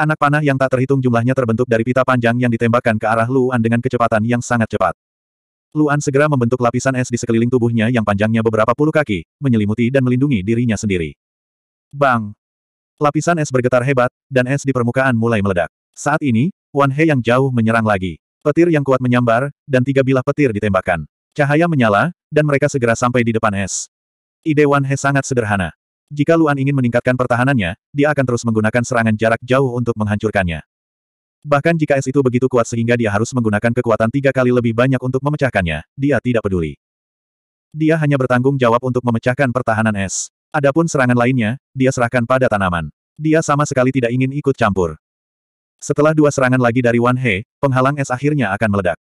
Anak panah yang tak terhitung jumlahnya terbentuk dari pita panjang yang ditembakkan ke arah Luan dengan kecepatan yang sangat cepat. Luan segera membentuk lapisan es di sekeliling tubuhnya yang panjangnya beberapa puluh kaki, menyelimuti dan melindungi dirinya sendiri. Bang! Lapisan es bergetar hebat, dan es di permukaan mulai meledak. Saat ini, Wan He yang jauh menyerang lagi. Petir yang kuat menyambar, dan tiga bilah petir ditembakkan. Cahaya menyala, dan mereka segera sampai di depan es. Ide Wan He sangat sederhana. Jika Luan ingin meningkatkan pertahanannya, dia akan terus menggunakan serangan jarak jauh untuk menghancurkannya. Bahkan jika es itu begitu kuat sehingga dia harus menggunakan kekuatan tiga kali lebih banyak untuk memecahkannya, dia tidak peduli. Dia hanya bertanggung jawab untuk memecahkan pertahanan es. Adapun serangan lainnya, dia serahkan pada tanaman. Dia sama sekali tidak ingin ikut campur. Setelah dua serangan lagi dari Wan He, penghalang es akhirnya akan meledak.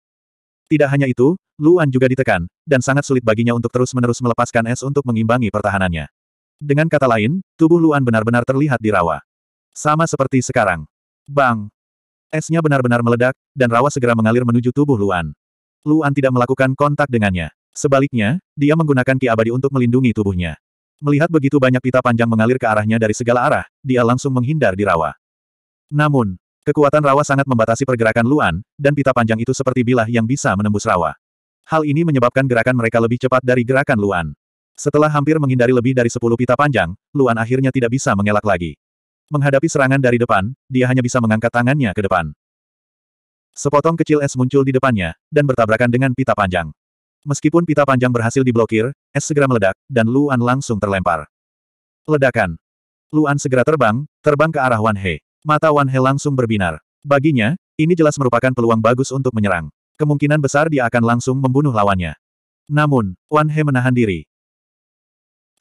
Tidak hanya itu, Luan juga ditekan, dan sangat sulit baginya untuk terus-menerus melepaskan es untuk mengimbangi pertahanannya. Dengan kata lain, tubuh Luan benar-benar terlihat di rawa, Sama seperti sekarang. Bang! Esnya benar-benar meledak, dan rawa segera mengalir menuju tubuh Luan. Luan tidak melakukan kontak dengannya. Sebaliknya, dia menggunakan ki abadi untuk melindungi tubuhnya. Melihat begitu banyak pita panjang mengalir ke arahnya dari segala arah, dia langsung menghindar di rawa. Namun, Kekuatan rawa sangat membatasi pergerakan Luan, dan pita panjang itu seperti bilah yang bisa menembus rawa. Hal ini menyebabkan gerakan mereka lebih cepat dari gerakan Luan. Setelah hampir menghindari lebih dari 10 pita panjang, Luan akhirnya tidak bisa mengelak lagi. Menghadapi serangan dari depan, dia hanya bisa mengangkat tangannya ke depan. Sepotong kecil es muncul di depannya, dan bertabrakan dengan pita panjang. Meskipun pita panjang berhasil diblokir, es segera meledak, dan Luan langsung terlempar. Ledakan. Luan segera terbang, terbang ke arah Wan He. Mata Wan He langsung berbinar. Baginya, ini jelas merupakan peluang bagus untuk menyerang. Kemungkinan besar dia akan langsung membunuh lawannya. Namun, Wan He menahan diri.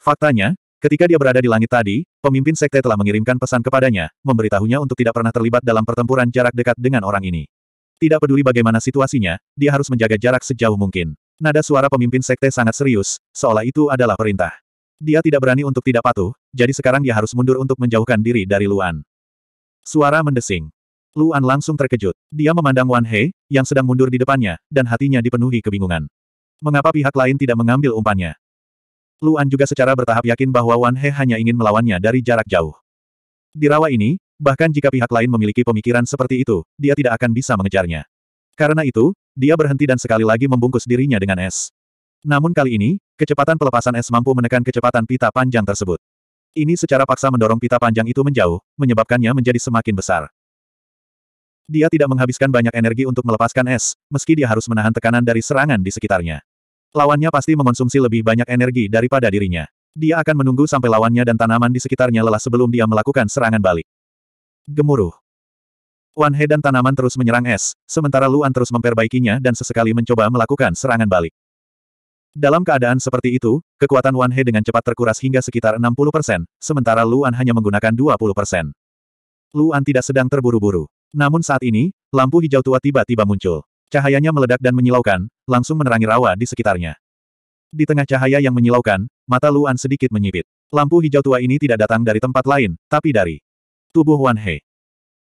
Faktanya, ketika dia berada di langit tadi, pemimpin sekte telah mengirimkan pesan kepadanya, memberitahunya untuk tidak pernah terlibat dalam pertempuran jarak dekat dengan orang ini. Tidak peduli bagaimana situasinya, dia harus menjaga jarak sejauh mungkin. Nada suara pemimpin sekte sangat serius, seolah itu adalah perintah. Dia tidak berani untuk tidak patuh, jadi sekarang dia harus mundur untuk menjauhkan diri dari Luan. Suara mendesing. Luan langsung terkejut. Dia memandang Wan He, yang sedang mundur di depannya, dan hatinya dipenuhi kebingungan. Mengapa pihak lain tidak mengambil umpannya? Luan juga secara bertahap yakin bahwa Wan He hanya ingin melawannya dari jarak jauh. Di rawa ini, bahkan jika pihak lain memiliki pemikiran seperti itu, dia tidak akan bisa mengejarnya. Karena itu, dia berhenti dan sekali lagi membungkus dirinya dengan es. Namun kali ini, kecepatan pelepasan es mampu menekan kecepatan pita panjang tersebut. Ini secara paksa mendorong pita panjang itu menjauh, menyebabkannya menjadi semakin besar. Dia tidak menghabiskan banyak energi untuk melepaskan es, meski dia harus menahan tekanan dari serangan di sekitarnya. Lawannya pasti mengonsumsi lebih banyak energi daripada dirinya. Dia akan menunggu sampai lawannya dan tanaman di sekitarnya lelah sebelum dia melakukan serangan balik. Gemuruh. Wan dan tanaman terus menyerang es, sementara Luan terus memperbaikinya dan sesekali mencoba melakukan serangan balik. Dalam keadaan seperti itu, kekuatan Wan He dengan cepat terkuras hingga sekitar 60%, sementara Luan hanya menggunakan 20%. Luan tidak sedang terburu-buru. Namun saat ini, lampu hijau tua tiba-tiba muncul. Cahayanya meledak dan menyilaukan, langsung menerangi rawa di sekitarnya. Di tengah cahaya yang menyilaukan, mata Luan sedikit menyipit. Lampu hijau tua ini tidak datang dari tempat lain, tapi dari tubuh Wan He.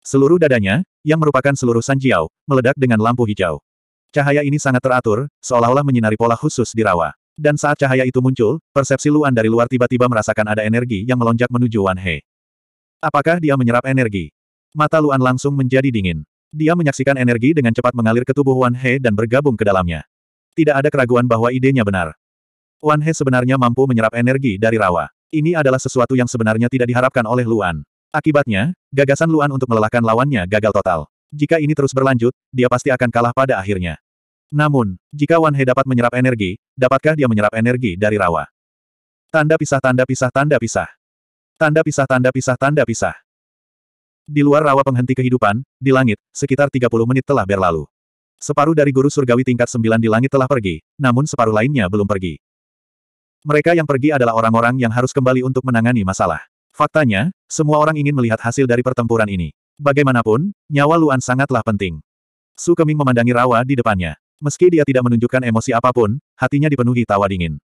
Seluruh dadanya, yang merupakan seluruh Sanjiao, meledak dengan lampu hijau. Cahaya ini sangat teratur, seolah-olah menyinari pola khusus di rawa. Dan saat cahaya itu muncul, persepsi Luan dari luar tiba-tiba merasakan ada energi yang melonjak menuju Wan He. Apakah dia menyerap energi? Mata Luan langsung menjadi dingin. Dia menyaksikan energi dengan cepat mengalir ke tubuh Wan He dan bergabung ke dalamnya. Tidak ada keraguan bahwa idenya benar. Wan He sebenarnya mampu menyerap energi dari rawa. Ini adalah sesuatu yang sebenarnya tidak diharapkan oleh Luan. Akibatnya, gagasan Luan untuk melelahkan lawannya gagal total. Jika ini terus berlanjut, dia pasti akan kalah pada akhirnya. Namun, jika Wan He dapat menyerap energi, dapatkah dia menyerap energi dari rawa? Tanda pisah tanda pisah tanda pisah. Tanda pisah tanda pisah tanda pisah. Di luar rawa penghenti kehidupan, di langit, sekitar 30 menit telah berlalu. Separuh dari guru surgawi tingkat 9 di langit telah pergi, namun separuh lainnya belum pergi. Mereka yang pergi adalah orang-orang yang harus kembali untuk menangani masalah. Faktanya, semua orang ingin melihat hasil dari pertempuran ini. Bagaimanapun, nyawa Luan sangatlah penting. Su Keming memandangi rawa di depannya. Meski dia tidak menunjukkan emosi apapun, hatinya dipenuhi tawa dingin.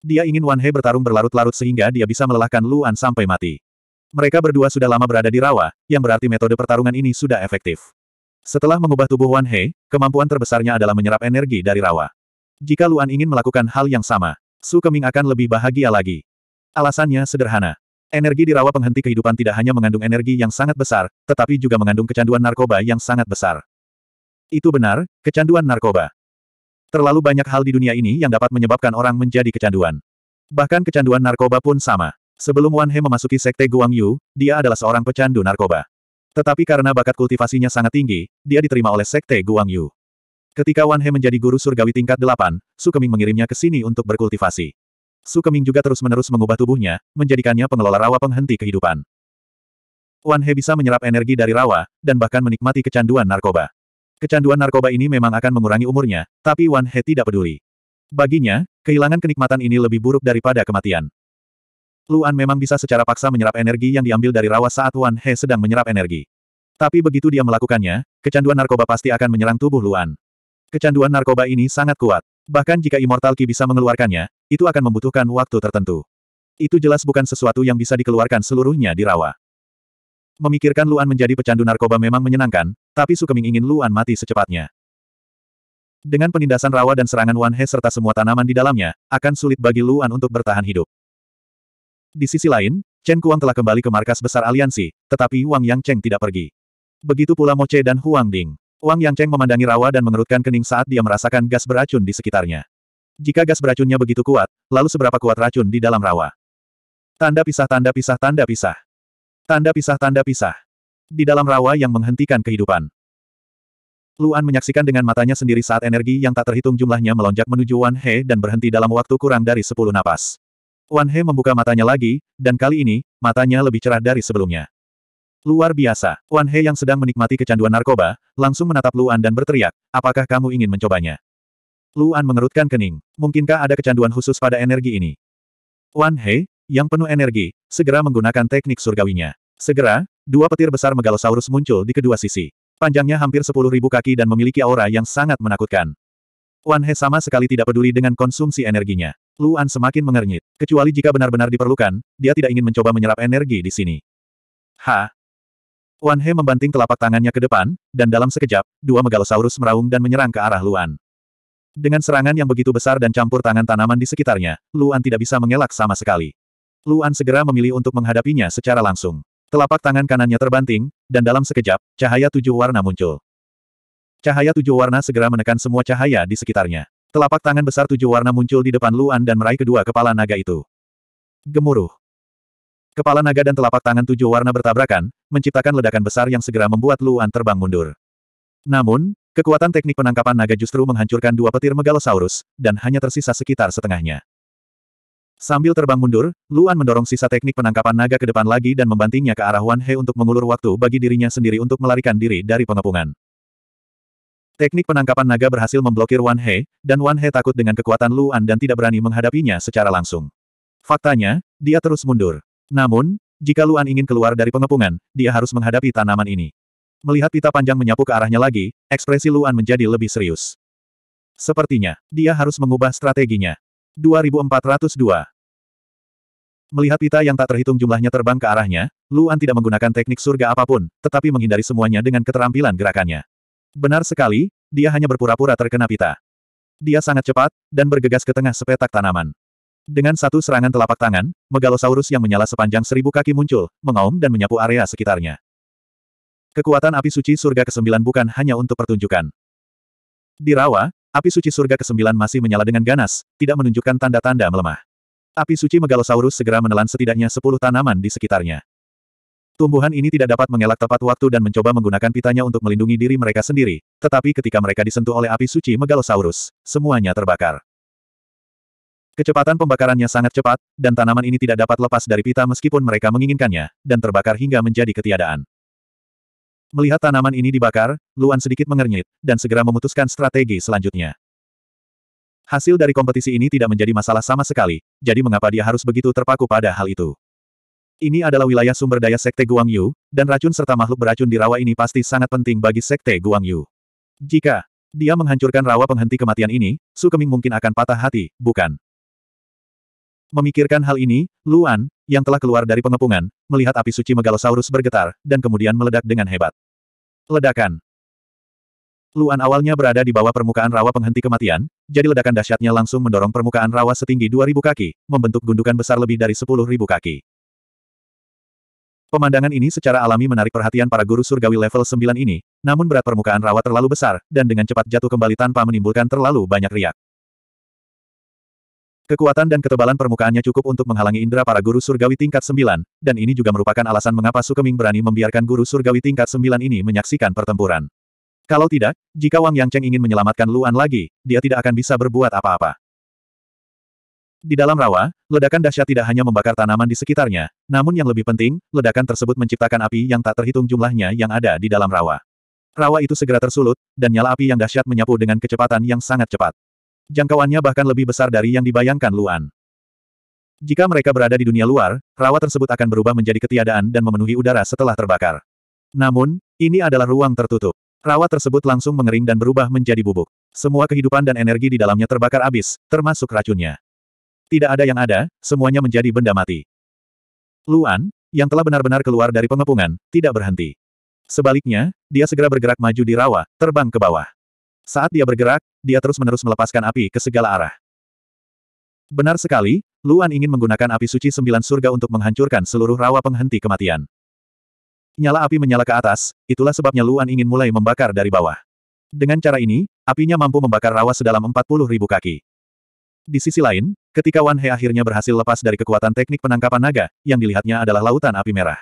Dia ingin Wan He bertarung berlarut-larut sehingga dia bisa melelahkan Luan sampai mati. Mereka berdua sudah lama berada di rawa, yang berarti metode pertarungan ini sudah efektif. Setelah mengubah tubuh Wan He, kemampuan terbesarnya adalah menyerap energi dari rawa. Jika Luan ingin melakukan hal yang sama, Su Keming akan lebih bahagia lagi. Alasannya sederhana. Energi di rawa penghenti kehidupan tidak hanya mengandung energi yang sangat besar, tetapi juga mengandung kecanduan narkoba yang sangat besar. Itu benar, kecanduan narkoba. Terlalu banyak hal di dunia ini yang dapat menyebabkan orang menjadi kecanduan. Bahkan kecanduan narkoba pun sama. Sebelum Wan He memasuki sekte Guang Yu, dia adalah seorang pecandu narkoba. Tetapi karena bakat kultivasinya sangat tinggi, dia diterima oleh sekte Guang Yu. Ketika Wan He menjadi guru surgawi tingkat 8, Keming mengirimnya ke sini untuk berkultivasi. Su Keming juga terus-menerus mengubah tubuhnya, menjadikannya pengelola rawa penghenti kehidupan. Wan He bisa menyerap energi dari rawa, dan bahkan menikmati kecanduan narkoba. Kecanduan narkoba ini memang akan mengurangi umurnya, tapi Wan He tidak peduli. Baginya, kehilangan kenikmatan ini lebih buruk daripada kematian. Luan memang bisa secara paksa menyerap energi yang diambil dari rawa saat Wan He sedang menyerap energi. Tapi begitu dia melakukannya, kecanduan narkoba pasti akan menyerang tubuh Luan. Kecanduan narkoba ini sangat kuat. Bahkan jika Immortal Ki bisa mengeluarkannya, itu akan membutuhkan waktu tertentu. Itu jelas bukan sesuatu yang bisa dikeluarkan seluruhnya di rawa. Memikirkan Luan menjadi pecandu narkoba memang menyenangkan, tapi Sukeming ingin Luan mati secepatnya. Dengan penindasan rawa dan serangan Wan He serta semua tanaman di dalamnya, akan sulit bagi Luan untuk bertahan hidup. Di sisi lain, Chen Kuang telah kembali ke markas besar aliansi, tetapi Wang Yang Cheng tidak pergi. Begitu pula Mo Che dan Huang Ding. Wang Yang Cheng memandangi rawa dan mengerutkan kening saat dia merasakan gas beracun di sekitarnya. Jika gas beracunnya begitu kuat, lalu seberapa kuat racun di dalam rawa? Tanda pisah tanda pisah tanda pisah. Tanda pisah-tanda pisah. Di dalam rawa yang menghentikan kehidupan. Luan menyaksikan dengan matanya sendiri saat energi yang tak terhitung jumlahnya melonjak menuju Wan He dan berhenti dalam waktu kurang dari sepuluh napas. Wan He membuka matanya lagi, dan kali ini, matanya lebih cerah dari sebelumnya. Luar biasa, Wan He yang sedang menikmati kecanduan narkoba, langsung menatap Luan dan berteriak, apakah kamu ingin mencobanya? Luan mengerutkan kening, mungkinkah ada kecanduan khusus pada energi ini? Wan He, yang penuh energi, segera menggunakan teknik surgawinya. Segera, dua petir besar megalosaurus muncul di kedua sisi. Panjangnya hampir sepuluh ribu kaki dan memiliki aura yang sangat menakutkan. Wan He sama sekali tidak peduli dengan konsumsi energinya. Luan semakin mengernyit. Kecuali jika benar-benar diperlukan, dia tidak ingin mencoba menyerap energi di sini. Ha! Wan He membanting telapak tangannya ke depan, dan dalam sekejap, dua megalosaurus meraung dan menyerang ke arah Luan. Dengan serangan yang begitu besar dan campur tangan tanaman di sekitarnya, Luan tidak bisa mengelak sama sekali. Luan segera memilih untuk menghadapinya secara langsung. Telapak tangan kanannya terbanting, dan dalam sekejap, cahaya tujuh warna muncul. Cahaya tujuh warna segera menekan semua cahaya di sekitarnya. Telapak tangan besar tujuh warna muncul di depan Luan dan meraih kedua kepala naga itu. Gemuruh. Kepala naga dan telapak tangan tujuh warna bertabrakan, menciptakan ledakan besar yang segera membuat Luan terbang mundur. Namun, kekuatan teknik penangkapan naga justru menghancurkan dua petir megalosaurus, dan hanya tersisa sekitar setengahnya. Sambil terbang mundur, Luan mendorong sisa teknik penangkapan naga ke depan lagi dan membantingnya ke arah Wan He untuk mengulur waktu bagi dirinya sendiri untuk melarikan diri dari pengepungan. Teknik penangkapan naga berhasil memblokir Wan He, dan Wan He takut dengan kekuatan Luan dan tidak berani menghadapinya secara langsung. Faktanya, dia terus mundur. Namun, jika Luan ingin keluar dari pengepungan, dia harus menghadapi tanaman ini. Melihat pita panjang menyapu ke arahnya lagi, ekspresi Luan menjadi lebih serius. Sepertinya, dia harus mengubah strateginya. 2402. Melihat pita yang tak terhitung jumlahnya terbang ke arahnya, Luan tidak menggunakan teknik surga apapun, tetapi menghindari semuanya dengan keterampilan gerakannya. Benar sekali, dia hanya berpura-pura terkena pita. Dia sangat cepat, dan bergegas ke tengah sepetak tanaman. Dengan satu serangan telapak tangan, Megalosaurus yang menyala sepanjang seribu kaki muncul, mengaum dan menyapu area sekitarnya. Kekuatan api suci surga ke-9 bukan hanya untuk pertunjukan. Di rawa, Api suci surga ke-9 masih menyala dengan ganas, tidak menunjukkan tanda-tanda melemah. Api suci Megalosaurus segera menelan setidaknya 10 tanaman di sekitarnya. Tumbuhan ini tidak dapat mengelak tepat waktu dan mencoba menggunakan pitanya untuk melindungi diri mereka sendiri, tetapi ketika mereka disentuh oleh api suci Megalosaurus, semuanya terbakar. Kecepatan pembakarannya sangat cepat, dan tanaman ini tidak dapat lepas dari pita meskipun mereka menginginkannya, dan terbakar hingga menjadi ketiadaan. Melihat tanaman ini dibakar, Luan sedikit mengernyit, dan segera memutuskan strategi selanjutnya. Hasil dari kompetisi ini tidak menjadi masalah sama sekali, jadi mengapa dia harus begitu terpaku pada hal itu? Ini adalah wilayah sumber daya Sekte Guangyu, dan racun serta makhluk beracun di rawa ini pasti sangat penting bagi Sekte Guangyu. Jika dia menghancurkan rawa penghenti kematian ini, Su Keming mungkin akan patah hati, bukan? Memikirkan hal ini, Luan, yang telah keluar dari pengepungan, melihat api suci Megalosaurus bergetar, dan kemudian meledak dengan hebat. Ledakan. Luan awalnya berada di bawah permukaan rawa penghenti kematian, jadi ledakan dahsyatnya langsung mendorong permukaan rawa setinggi 2.000 kaki, membentuk gundukan besar lebih dari 10.000 kaki. Pemandangan ini secara alami menarik perhatian para guru surgawi level 9 ini, namun berat permukaan rawa terlalu besar, dan dengan cepat jatuh kembali tanpa menimbulkan terlalu banyak riak. Kekuatan dan ketebalan permukaannya cukup untuk menghalangi indera para guru surgawi tingkat 9, dan ini juga merupakan alasan mengapa Sukeming berani membiarkan guru surgawi tingkat 9 ini menyaksikan pertempuran. Kalau tidak, jika Wang Yangcheng ingin menyelamatkan Luan lagi, dia tidak akan bisa berbuat apa-apa. Di dalam rawa, ledakan dahsyat tidak hanya membakar tanaman di sekitarnya, namun yang lebih penting, ledakan tersebut menciptakan api yang tak terhitung jumlahnya yang ada di dalam rawa. Rawa itu segera tersulut, dan nyala api yang dahsyat menyapu dengan kecepatan yang sangat cepat. Jangkauannya bahkan lebih besar dari yang dibayangkan Luan. Jika mereka berada di dunia luar, rawa tersebut akan berubah menjadi ketiadaan dan memenuhi udara setelah terbakar. Namun, ini adalah ruang tertutup. Rawa tersebut langsung mengering dan berubah menjadi bubuk. Semua kehidupan dan energi di dalamnya terbakar habis, termasuk racunnya. Tidak ada yang ada, semuanya menjadi benda mati. Luan, yang telah benar-benar keluar dari pengepungan, tidak berhenti. Sebaliknya, dia segera bergerak maju di rawa, terbang ke bawah. Saat dia bergerak, dia terus-menerus melepaskan api ke segala arah. Benar sekali, Luan ingin menggunakan api suci sembilan surga untuk menghancurkan seluruh rawa penghenti kematian. Nyala api menyala ke atas, itulah sebabnya Luan ingin mulai membakar dari bawah. Dengan cara ini, apinya mampu membakar rawa sedalam 40 ribu kaki. Di sisi lain, ketika Wan He akhirnya berhasil lepas dari kekuatan teknik penangkapan naga, yang dilihatnya adalah lautan api merah.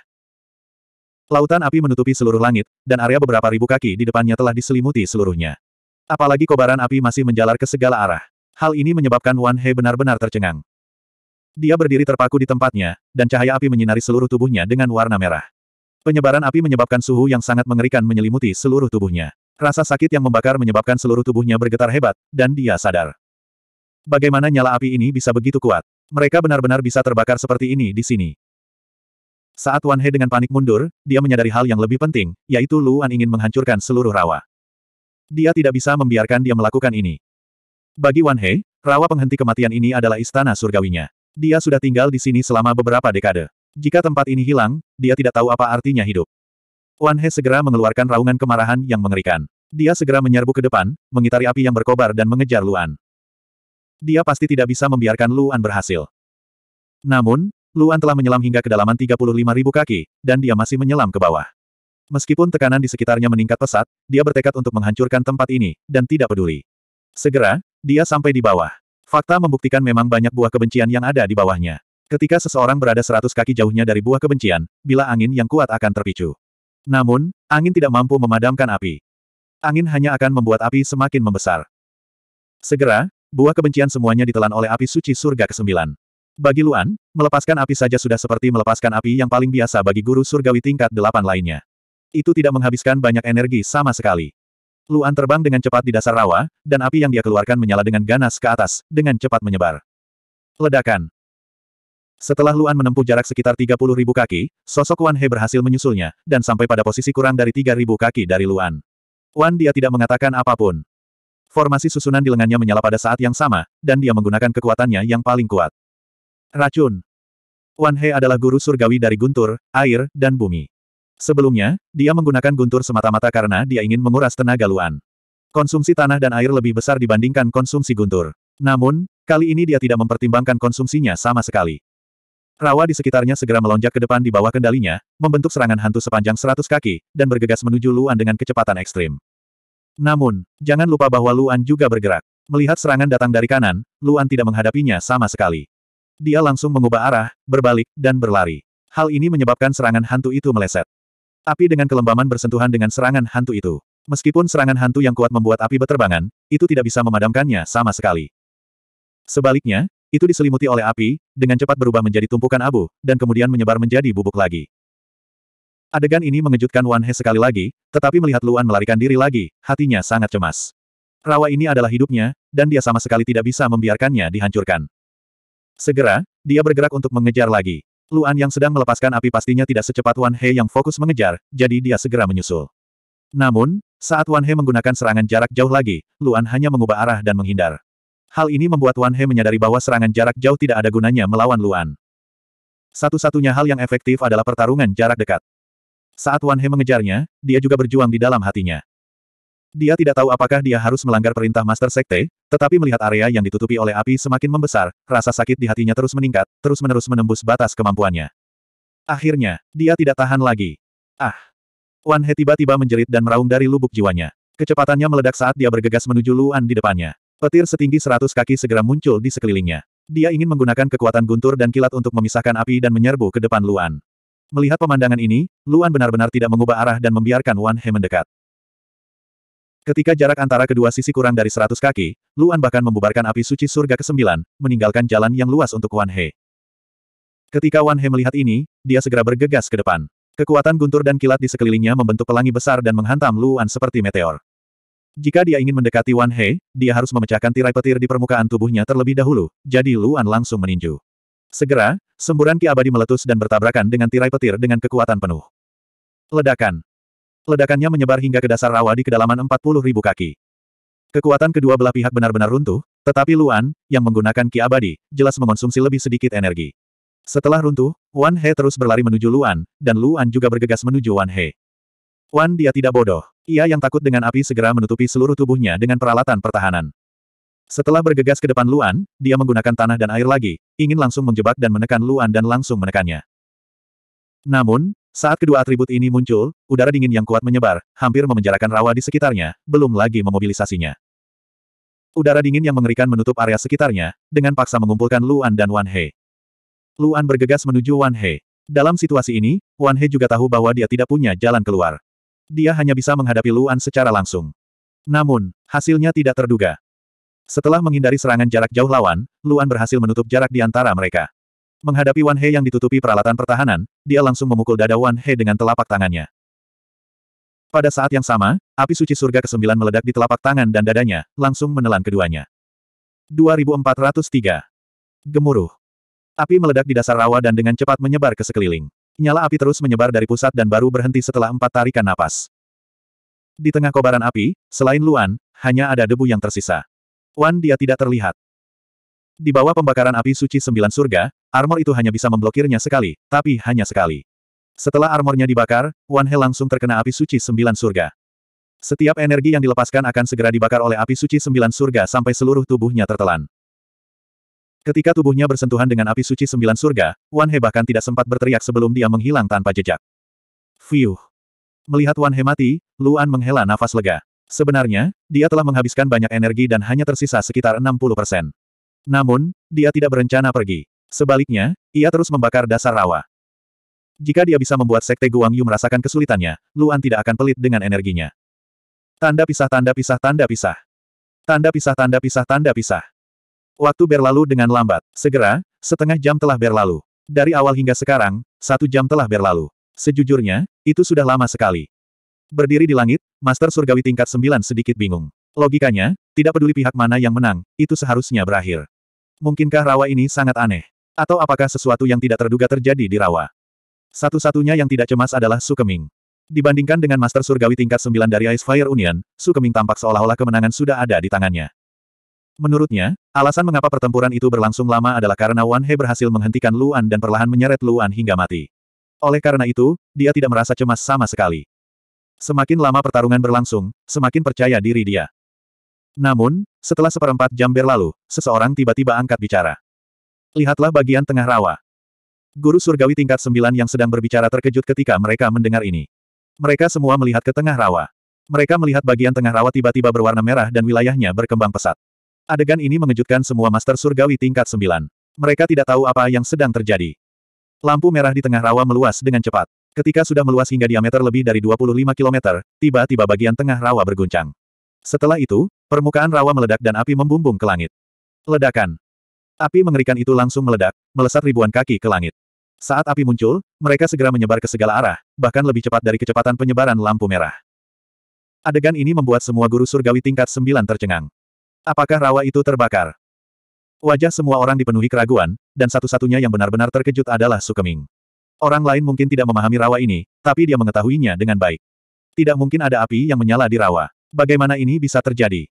Lautan api menutupi seluruh langit, dan area beberapa ribu kaki di depannya telah diselimuti seluruhnya. Apalagi kobaran api masih menjalar ke segala arah. Hal ini menyebabkan Wan He benar-benar tercengang. Dia berdiri terpaku di tempatnya, dan cahaya api menyinari seluruh tubuhnya dengan warna merah. Penyebaran api menyebabkan suhu yang sangat mengerikan menyelimuti seluruh tubuhnya. Rasa sakit yang membakar menyebabkan seluruh tubuhnya bergetar hebat, dan dia sadar. Bagaimana nyala api ini bisa begitu kuat? Mereka benar-benar bisa terbakar seperti ini di sini. Saat Wan He dengan panik mundur, dia menyadari hal yang lebih penting, yaitu Luan ingin menghancurkan seluruh rawa dia tidak bisa membiarkan dia melakukan ini. Bagi Wan He, rawa penghenti kematian ini adalah istana surgawinya. Dia sudah tinggal di sini selama beberapa dekade. Jika tempat ini hilang, dia tidak tahu apa artinya hidup. Wan He segera mengeluarkan raungan kemarahan yang mengerikan. Dia segera menyerbu ke depan, mengitari api yang berkobar dan mengejar Luan. Dia pasti tidak bisa membiarkan Luan berhasil. Namun, Luan telah menyelam hingga kedalaman 35.000 kaki, dan dia masih menyelam ke bawah. Meskipun tekanan di sekitarnya meningkat pesat, dia bertekad untuk menghancurkan tempat ini, dan tidak peduli. Segera, dia sampai di bawah. Fakta membuktikan memang banyak buah kebencian yang ada di bawahnya. Ketika seseorang berada seratus kaki jauhnya dari buah kebencian, bila angin yang kuat akan terpicu. Namun, angin tidak mampu memadamkan api. Angin hanya akan membuat api semakin membesar. Segera, buah kebencian semuanya ditelan oleh api suci surga ke-9. Bagi Luan, melepaskan api saja sudah seperti melepaskan api yang paling biasa bagi guru surgawi tingkat delapan lainnya. Itu tidak menghabiskan banyak energi sama sekali. Luan terbang dengan cepat di dasar rawa, dan api yang dia keluarkan menyala dengan ganas ke atas, dengan cepat menyebar. Ledakan. Setelah Luan menempuh jarak sekitar ribu kaki, sosok Wan He berhasil menyusulnya, dan sampai pada posisi kurang dari ribu kaki dari Luan. Wan dia tidak mengatakan apapun. Formasi susunan di lengannya menyala pada saat yang sama, dan dia menggunakan kekuatannya yang paling kuat. Racun. Wan He adalah guru surgawi dari guntur, air, dan bumi. Sebelumnya, dia menggunakan guntur semata-mata karena dia ingin menguras tenaga Luan. Konsumsi tanah dan air lebih besar dibandingkan konsumsi guntur. Namun, kali ini dia tidak mempertimbangkan konsumsinya sama sekali. Rawa di sekitarnya segera melonjak ke depan di bawah kendalinya, membentuk serangan hantu sepanjang 100 kaki, dan bergegas menuju Luan dengan kecepatan ekstrim. Namun, jangan lupa bahwa Luan juga bergerak. Melihat serangan datang dari kanan, Luan tidak menghadapinya sama sekali. Dia langsung mengubah arah, berbalik, dan berlari. Hal ini menyebabkan serangan hantu itu meleset. Api dengan kelembaman bersentuhan dengan serangan hantu itu. Meskipun serangan hantu yang kuat membuat api berterbangan, itu tidak bisa memadamkannya sama sekali. Sebaliknya, itu diselimuti oleh api, dengan cepat berubah menjadi tumpukan abu, dan kemudian menyebar menjadi bubuk lagi. Adegan ini mengejutkan Wan He sekali lagi, tetapi melihat Luan melarikan diri lagi, hatinya sangat cemas. Rawa ini adalah hidupnya, dan dia sama sekali tidak bisa membiarkannya dihancurkan. Segera, dia bergerak untuk mengejar lagi. Luan yang sedang melepaskan api pastinya tidak secepat Wan He yang fokus mengejar, jadi dia segera menyusul. Namun, saat Wan He menggunakan serangan jarak jauh lagi, Luan hanya mengubah arah dan menghindar. Hal ini membuat Wan He menyadari bahwa serangan jarak jauh tidak ada gunanya melawan Luan. Satu-satunya hal yang efektif adalah pertarungan jarak dekat. Saat Wan He mengejarnya, dia juga berjuang di dalam hatinya. Dia tidak tahu apakah dia harus melanggar perintah Master Sekte, tetapi melihat area yang ditutupi oleh api semakin membesar, rasa sakit di hatinya terus meningkat, terus-menerus menembus batas kemampuannya. Akhirnya, dia tidak tahan lagi. Ah! Wan He tiba-tiba menjerit dan meraung dari lubuk jiwanya. Kecepatannya meledak saat dia bergegas menuju Luan di depannya. Petir setinggi seratus kaki segera muncul di sekelilingnya. Dia ingin menggunakan kekuatan guntur dan kilat untuk memisahkan api dan menyerbu ke depan Luan. Melihat pemandangan ini, Luan benar-benar tidak mengubah arah dan membiarkan Wan He mendekat. Ketika jarak antara kedua sisi kurang dari seratus kaki, Luan bahkan membubarkan api suci surga ke-9, meninggalkan jalan yang luas untuk Wan He. Ketika Wan He melihat ini, dia segera bergegas ke depan. Kekuatan guntur dan kilat di sekelilingnya membentuk pelangi besar dan menghantam Luan seperti meteor. Jika dia ingin mendekati Wan He, dia harus memecahkan tirai petir di permukaan tubuhnya terlebih dahulu, jadi Luan langsung meninju. Segera, semburan ki abadi meletus dan bertabrakan dengan tirai petir dengan kekuatan penuh. Ledakan. Ledakannya menyebar hingga ke dasar rawa di kedalaman 40 ribu kaki. Kekuatan kedua belah pihak benar-benar runtuh, tetapi Luan, yang menggunakan ki abadi, jelas mengonsumsi lebih sedikit energi. Setelah runtuh, Wan He terus berlari menuju Luan, dan Luan juga bergegas menuju Wan He. Wan dia tidak bodoh. Ia yang takut dengan api segera menutupi seluruh tubuhnya dengan peralatan pertahanan. Setelah bergegas ke depan Luan, dia menggunakan tanah dan air lagi, ingin langsung menjebak dan menekan Luan dan langsung menekannya. Namun, saat kedua atribut ini muncul, udara dingin yang kuat menyebar, hampir memenjarakan rawa di sekitarnya, belum lagi memobilisasinya. Udara dingin yang mengerikan menutup area sekitarnya, dengan paksa mengumpulkan Luan dan Wan He. Luan bergegas menuju Wan He. Dalam situasi ini, Wan He juga tahu bahwa dia tidak punya jalan keluar. Dia hanya bisa menghadapi Luan secara langsung. Namun, hasilnya tidak terduga. Setelah menghindari serangan jarak jauh lawan, Luan berhasil menutup jarak di antara mereka. Menghadapi Wan He yang ditutupi peralatan pertahanan, dia langsung memukul dada Wan He dengan telapak tangannya. Pada saat yang sama, api suci surga kesembilan meledak di telapak tangan dan dadanya, langsung menelan keduanya. 2403. Gemuruh. Api meledak di dasar rawa dan dengan cepat menyebar ke sekeliling. Nyala api terus menyebar dari pusat dan baru berhenti setelah empat tarikan napas. Di tengah kobaran api, selain Luan, hanya ada debu yang tersisa. Wan dia tidak terlihat. Di bawah pembakaran api suci sembilan surga, armor itu hanya bisa memblokirnya sekali, tapi hanya sekali. Setelah armornya dibakar, Wan He langsung terkena api suci sembilan surga. Setiap energi yang dilepaskan akan segera dibakar oleh api suci sembilan surga sampai seluruh tubuhnya tertelan. Ketika tubuhnya bersentuhan dengan api suci sembilan surga, Wan He bahkan tidak sempat berteriak sebelum dia menghilang tanpa jejak. Fiuh! Melihat Wan He mati, Luan menghela nafas lega. Sebenarnya, dia telah menghabiskan banyak energi dan hanya tersisa sekitar 60 persen. Namun, dia tidak berencana pergi. Sebaliknya, ia terus membakar dasar rawa. Jika dia bisa membuat Sekte Guang Yu merasakan kesulitannya, Luan tidak akan pelit dengan energinya. Tanda pisah tanda pisah tanda pisah. Tanda pisah tanda pisah tanda pisah. Waktu berlalu dengan lambat. Segera, setengah jam telah berlalu. Dari awal hingga sekarang, satu jam telah berlalu. Sejujurnya, itu sudah lama sekali. Berdiri di langit, Master Surgawi tingkat 9 sedikit bingung. Logikanya, tidak peduli pihak mana yang menang, itu seharusnya berakhir. Mungkinkah rawa ini sangat aneh? Atau apakah sesuatu yang tidak terduga terjadi di rawa? Satu-satunya yang tidak cemas adalah Sukeming. Dibandingkan dengan Master Surgawi tingkat 9 dari Ice Fire Union, Sukeming tampak seolah-olah kemenangan sudah ada di tangannya. Menurutnya, alasan mengapa pertempuran itu berlangsung lama adalah karena Wan He berhasil menghentikan Luan dan perlahan menyeret Luan hingga mati. Oleh karena itu, dia tidak merasa cemas sama sekali. Semakin lama pertarungan berlangsung, semakin percaya diri dia. Namun, setelah seperempat jam berlalu, seseorang tiba-tiba angkat bicara. Lihatlah bagian tengah rawa. Guru surgawi tingkat sembilan yang sedang berbicara terkejut ketika mereka mendengar ini. Mereka semua melihat ke tengah rawa. Mereka melihat bagian tengah rawa tiba-tiba berwarna merah dan wilayahnya berkembang pesat. Adegan ini mengejutkan semua master surgawi tingkat sembilan. Mereka tidak tahu apa yang sedang terjadi. Lampu merah di tengah rawa meluas dengan cepat. Ketika sudah meluas hingga diameter lebih dari 25 km, tiba-tiba bagian tengah rawa berguncang. Setelah itu, permukaan rawa meledak dan api membumbung ke langit. Ledakan. Api mengerikan itu langsung meledak, melesat ribuan kaki ke langit. Saat api muncul, mereka segera menyebar ke segala arah, bahkan lebih cepat dari kecepatan penyebaran lampu merah. Adegan ini membuat semua guru surgawi tingkat sembilan tercengang. Apakah rawa itu terbakar? Wajah semua orang dipenuhi keraguan, dan satu-satunya yang benar-benar terkejut adalah Sukeming. Orang lain mungkin tidak memahami rawa ini, tapi dia mengetahuinya dengan baik. Tidak mungkin ada api yang menyala di rawa. Bagaimana ini bisa terjadi?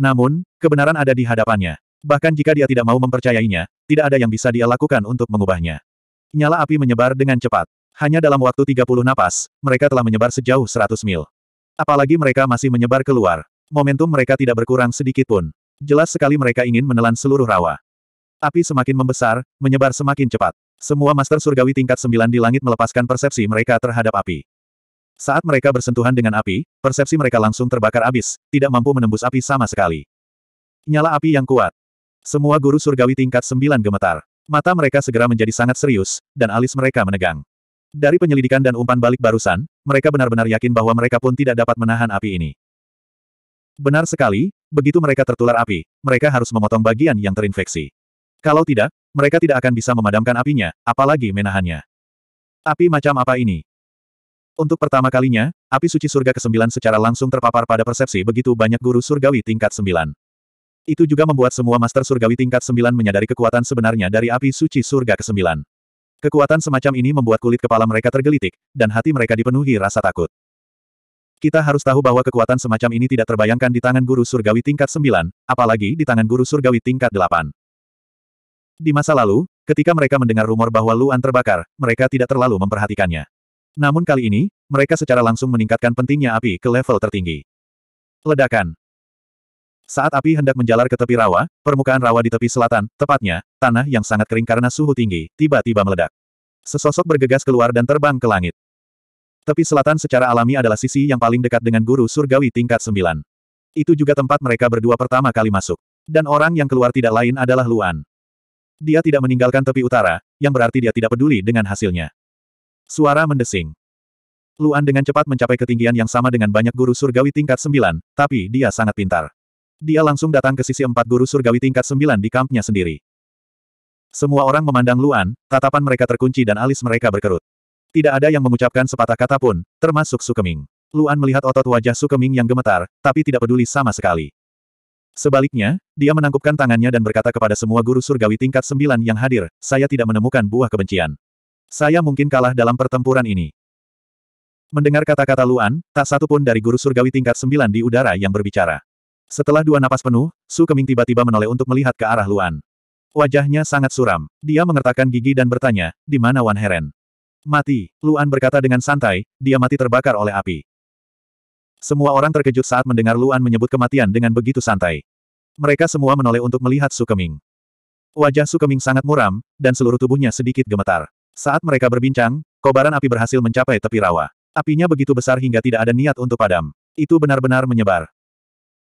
Namun, kebenaran ada di hadapannya. Bahkan jika dia tidak mau mempercayainya, tidak ada yang bisa dia lakukan untuk mengubahnya. Nyala api menyebar dengan cepat. Hanya dalam waktu 30 napas, mereka telah menyebar sejauh 100 mil. Apalagi mereka masih menyebar keluar. Momentum mereka tidak berkurang sedikit pun. Jelas sekali mereka ingin menelan seluruh rawa. Api semakin membesar, menyebar semakin cepat. Semua Master Surgawi tingkat 9 di langit melepaskan persepsi mereka terhadap api. Saat mereka bersentuhan dengan api, persepsi mereka langsung terbakar abis, tidak mampu menembus api sama sekali. Nyala api yang kuat. Semua guru surgawi tingkat sembilan gemetar. Mata mereka segera menjadi sangat serius, dan alis mereka menegang. Dari penyelidikan dan umpan balik barusan, mereka benar-benar yakin bahwa mereka pun tidak dapat menahan api ini. Benar sekali, begitu mereka tertular api, mereka harus memotong bagian yang terinfeksi. Kalau tidak, mereka tidak akan bisa memadamkan apinya, apalagi menahannya. Api macam apa ini? Untuk pertama kalinya, api suci surga ke-9 secara langsung terpapar pada persepsi begitu banyak guru surgawi tingkat 9. Itu juga membuat semua master surgawi tingkat 9 menyadari kekuatan sebenarnya dari api suci surga ke-9. Kekuatan semacam ini membuat kulit kepala mereka tergelitik, dan hati mereka dipenuhi rasa takut. Kita harus tahu bahwa kekuatan semacam ini tidak terbayangkan di tangan guru surgawi tingkat 9, apalagi di tangan guru surgawi tingkat 8. Di masa lalu, ketika mereka mendengar rumor bahwa Luan terbakar, mereka tidak terlalu memperhatikannya. Namun kali ini, mereka secara langsung meningkatkan pentingnya api ke level tertinggi. Ledakan. Saat api hendak menjalar ke tepi rawa, permukaan rawa di tepi selatan, tepatnya, tanah yang sangat kering karena suhu tinggi, tiba-tiba meledak. Sesosok bergegas keluar dan terbang ke langit. Tepi selatan secara alami adalah sisi yang paling dekat dengan guru surgawi tingkat 9. Itu juga tempat mereka berdua pertama kali masuk. Dan orang yang keluar tidak lain adalah Luan. Dia tidak meninggalkan tepi utara, yang berarti dia tidak peduli dengan hasilnya. Suara mendesing. Luan dengan cepat mencapai ketinggian yang sama dengan banyak guru surgawi tingkat sembilan, tapi dia sangat pintar. Dia langsung datang ke sisi empat guru surgawi tingkat sembilan di kampnya sendiri. Semua orang memandang Luan, tatapan mereka terkunci dan alis mereka berkerut. Tidak ada yang mengucapkan sepatah kata pun, termasuk Sukeming. Luan melihat otot wajah Sukeming yang gemetar, tapi tidak peduli sama sekali. Sebaliknya, dia menangkupkan tangannya dan berkata kepada semua guru surgawi tingkat sembilan yang hadir, saya tidak menemukan buah kebencian. Saya mungkin kalah dalam pertempuran ini. Mendengar kata-kata Luan, tak satu pun dari guru surgawi tingkat sembilan di udara yang berbicara. Setelah dua napas penuh, Su Keming tiba-tiba menoleh untuk melihat ke arah Luan. Wajahnya sangat suram. Dia mengertakkan gigi dan bertanya, di mana Wan Heren? Mati, Luan berkata dengan santai, dia mati terbakar oleh api. Semua orang terkejut saat mendengar Luan menyebut kematian dengan begitu santai. Mereka semua menoleh untuk melihat Su Keming. Wajah Su Keming sangat muram, dan seluruh tubuhnya sedikit gemetar. Saat mereka berbincang, kobaran api berhasil mencapai tepi rawa. Apinya begitu besar hingga tidak ada niat untuk padam. Itu benar-benar menyebar.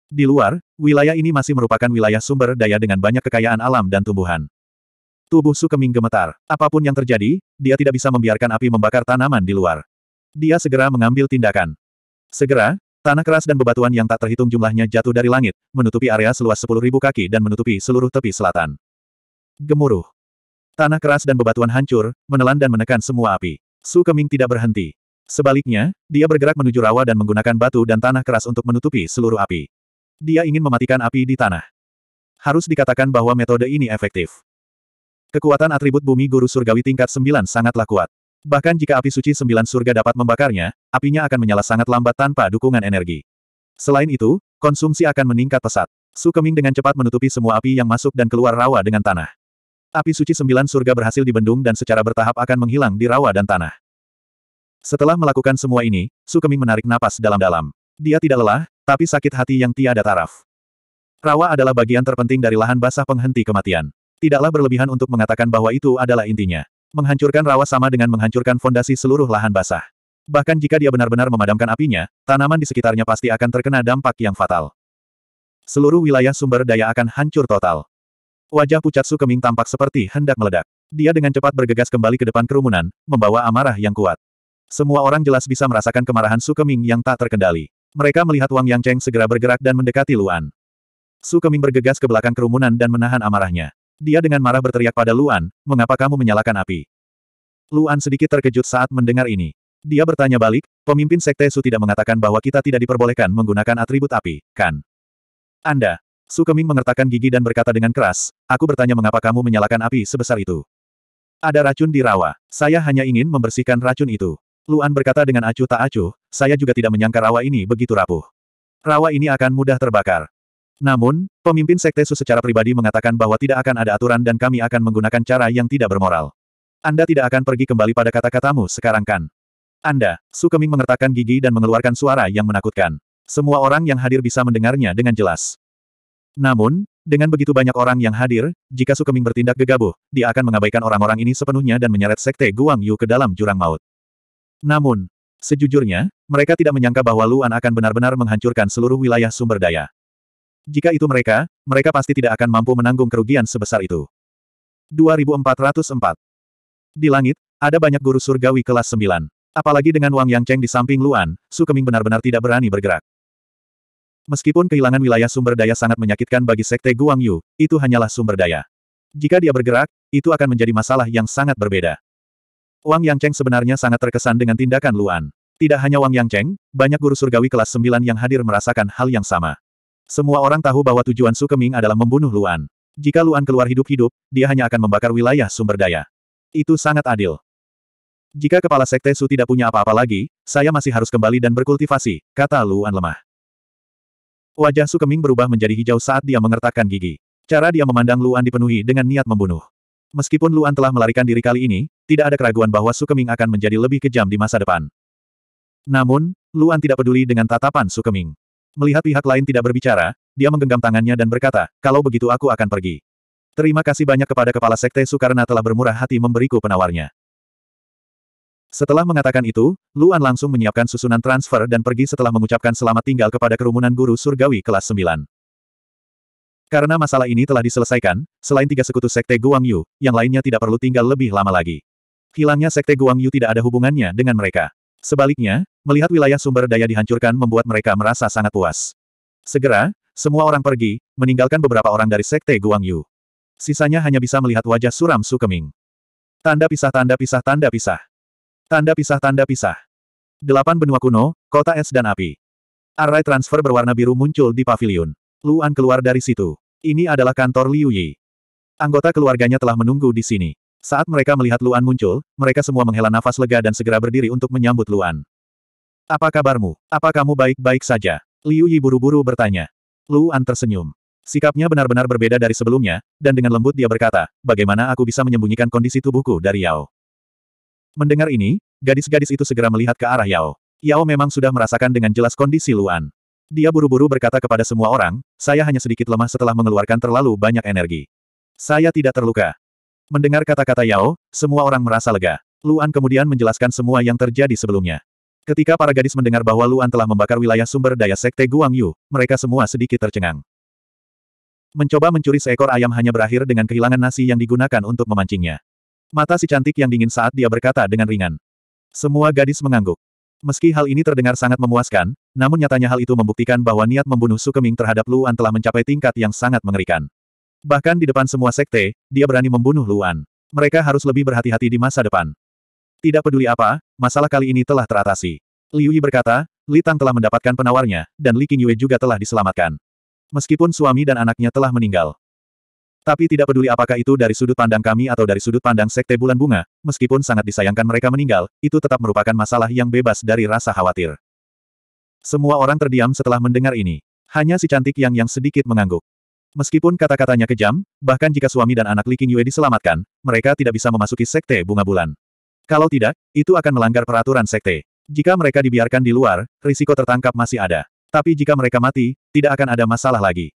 Di luar, wilayah ini masih merupakan wilayah sumber daya dengan banyak kekayaan alam dan tumbuhan. Tubuh Sukeming gemetar. Apapun yang terjadi, dia tidak bisa membiarkan api membakar tanaman di luar. Dia segera mengambil tindakan. Segera, Tanah keras dan bebatuan yang tak terhitung jumlahnya jatuh dari langit, menutupi area seluas 10.000 kaki dan menutupi seluruh tepi selatan. Gemuruh. Tanah keras dan bebatuan hancur, menelan dan menekan semua api. Su Keming tidak berhenti. Sebaliknya, dia bergerak menuju rawa dan menggunakan batu dan tanah keras untuk menutupi seluruh api. Dia ingin mematikan api di tanah. Harus dikatakan bahwa metode ini efektif. Kekuatan atribut bumi guru surgawi tingkat 9 sangatlah kuat. Bahkan jika api suci sembilan surga dapat membakarnya, apinya akan menyala sangat lambat tanpa dukungan energi. Selain itu, konsumsi akan meningkat pesat. Su Keming dengan cepat menutupi semua api yang masuk dan keluar rawa dengan tanah. Api suci sembilan surga berhasil dibendung dan secara bertahap akan menghilang di rawa dan tanah. Setelah melakukan semua ini, Sukeming menarik napas dalam-dalam. Dia tidak lelah, tapi sakit hati yang tiada taraf. Rawa adalah bagian terpenting dari lahan basah penghenti kematian. Tidaklah berlebihan untuk mengatakan bahwa itu adalah intinya. Menghancurkan rawa sama dengan menghancurkan fondasi seluruh lahan basah. Bahkan jika dia benar-benar memadamkan apinya, tanaman di sekitarnya pasti akan terkena dampak yang fatal. Seluruh wilayah sumber daya akan hancur total. Wajah pucat Su Keming tampak seperti hendak meledak. Dia dengan cepat bergegas kembali ke depan kerumunan, membawa amarah yang kuat. Semua orang jelas bisa merasakan kemarahan Su Keming yang tak terkendali. Mereka melihat Wang Yang Cheng segera bergerak dan mendekati Luan. Su Keming bergegas ke belakang kerumunan dan menahan amarahnya. Dia dengan marah berteriak pada Luan, mengapa kamu menyalakan api? Luan sedikit terkejut saat mendengar ini. Dia bertanya balik, pemimpin Sekte Su tidak mengatakan bahwa kita tidak diperbolehkan menggunakan atribut api, kan? Anda, Sukeming mengertakkan gigi dan berkata dengan keras, aku bertanya mengapa kamu menyalakan api sebesar itu. Ada racun di rawa. Saya hanya ingin membersihkan racun itu. Luan berkata dengan acuh tak acuh, saya juga tidak menyangka rawa ini begitu rapuh. Rawa ini akan mudah terbakar. Namun, pemimpin Sekte Su secara pribadi mengatakan bahwa tidak akan ada aturan dan kami akan menggunakan cara yang tidak bermoral. Anda tidak akan pergi kembali pada kata-katamu sekarang kan? Anda, Su Keming mengertakkan gigi dan mengeluarkan suara yang menakutkan. Semua orang yang hadir bisa mendengarnya dengan jelas. Namun, dengan begitu banyak orang yang hadir, jika Sukeming bertindak gegabah, dia akan mengabaikan orang-orang ini sepenuhnya dan menyeret sekte Guang Yu ke dalam jurang maut. Namun, sejujurnya, mereka tidak menyangka bahwa Luan akan benar-benar menghancurkan seluruh wilayah sumber daya. Jika itu mereka, mereka pasti tidak akan mampu menanggung kerugian sebesar itu. 2404 Di langit, ada banyak guru surgawi kelas 9. Apalagi dengan Wang Yang Cheng di samping Luan, Sukeming benar-benar tidak berani bergerak. Meskipun kehilangan wilayah sumber daya sangat menyakitkan bagi Sekte Guangyu, itu hanyalah sumber daya. Jika dia bergerak, itu akan menjadi masalah yang sangat berbeda. Wang Yang Cheng sebenarnya sangat terkesan dengan tindakan Luan. Tidak hanya Wang Yang Cheng, banyak guru surgawi kelas 9 yang hadir merasakan hal yang sama. Semua orang tahu bahwa tujuan Su Keming adalah membunuh Luan. Jika Luan keluar hidup-hidup, dia hanya akan membakar wilayah sumber daya. Itu sangat adil. Jika kepala sekte Su tidak punya apa-apa lagi, saya masih harus kembali dan berkultivasi, kata Luan lemah. Wajah Sukeming berubah menjadi hijau saat dia mengertakkan gigi. Cara dia memandang Luan dipenuhi dengan niat membunuh. Meskipun Luan telah melarikan diri kali ini, tidak ada keraguan bahwa Sukeming akan menjadi lebih kejam di masa depan. Namun, Luan tidak peduli dengan tatapan Sukeming. Melihat pihak lain tidak berbicara, dia menggenggam tangannya dan berkata, kalau begitu aku akan pergi. Terima kasih banyak kepada Kepala Sekte Sukarna telah bermurah hati memberiku penawarnya. Setelah mengatakan itu, Luan langsung menyiapkan susunan transfer dan pergi setelah mengucapkan selamat tinggal kepada kerumunan guru surgawi kelas 9. Karena masalah ini telah diselesaikan, selain tiga sekutu Sekte Guangyu, yang lainnya tidak perlu tinggal lebih lama lagi. Hilangnya Sekte Guangyu tidak ada hubungannya dengan mereka. Sebaliknya, melihat wilayah sumber daya dihancurkan membuat mereka merasa sangat puas. Segera, semua orang pergi, meninggalkan beberapa orang dari Sekte Guangyu. Sisanya hanya bisa melihat wajah suram Su Sukeming. Tanda pisah tanda pisah tanda pisah. Tanda pisah-tanda pisah. Delapan benua kuno, kota es dan api. Array transfer berwarna biru muncul di pavilion. Luan keluar dari situ. Ini adalah kantor Liu Yi. Anggota keluarganya telah menunggu di sini. Saat mereka melihat Luan muncul, mereka semua menghela nafas lega dan segera berdiri untuk menyambut Luan. Apa kabarmu? Apa kamu baik-baik saja? Liu Yi buru-buru bertanya. Luan tersenyum. Sikapnya benar-benar berbeda dari sebelumnya, dan dengan lembut dia berkata, bagaimana aku bisa menyembunyikan kondisi tubuhku dari Yao? Mendengar ini, gadis-gadis itu segera melihat ke arah Yao. Yao memang sudah merasakan dengan jelas kondisi Luan. Dia buru-buru berkata kepada semua orang, saya hanya sedikit lemah setelah mengeluarkan terlalu banyak energi. Saya tidak terluka. Mendengar kata-kata Yao, semua orang merasa lega. Luan kemudian menjelaskan semua yang terjadi sebelumnya. Ketika para gadis mendengar bahwa Luan telah membakar wilayah sumber daya Sekte Guangyu, mereka semua sedikit tercengang. Mencoba mencuri seekor ayam hanya berakhir dengan kehilangan nasi yang digunakan untuk memancingnya. Mata si cantik yang dingin saat dia berkata dengan ringan. Semua gadis mengangguk. Meski hal ini terdengar sangat memuaskan, namun nyatanya hal itu membuktikan bahwa niat membunuh Sukeming terhadap Luan telah mencapai tingkat yang sangat mengerikan. Bahkan di depan semua sekte, dia berani membunuh Luan. Mereka harus lebih berhati-hati di masa depan. Tidak peduli apa, masalah kali ini telah teratasi. Liu Yi berkata, Li Tang telah mendapatkan penawarnya, dan Li Qingyue juga telah diselamatkan. Meskipun suami dan anaknya telah meninggal. Tapi tidak peduli apakah itu dari sudut pandang kami atau dari sudut pandang Sekte Bulan Bunga, meskipun sangat disayangkan mereka meninggal, itu tetap merupakan masalah yang bebas dari rasa khawatir. Semua orang terdiam setelah mendengar ini. Hanya si cantik yang yang sedikit mengangguk. Meskipun kata-katanya kejam, bahkan jika suami dan anak Li Qingyue diselamatkan, mereka tidak bisa memasuki Sekte Bunga Bulan. Kalau tidak, itu akan melanggar peraturan Sekte. Jika mereka dibiarkan di luar, risiko tertangkap masih ada. Tapi jika mereka mati, tidak akan ada masalah lagi.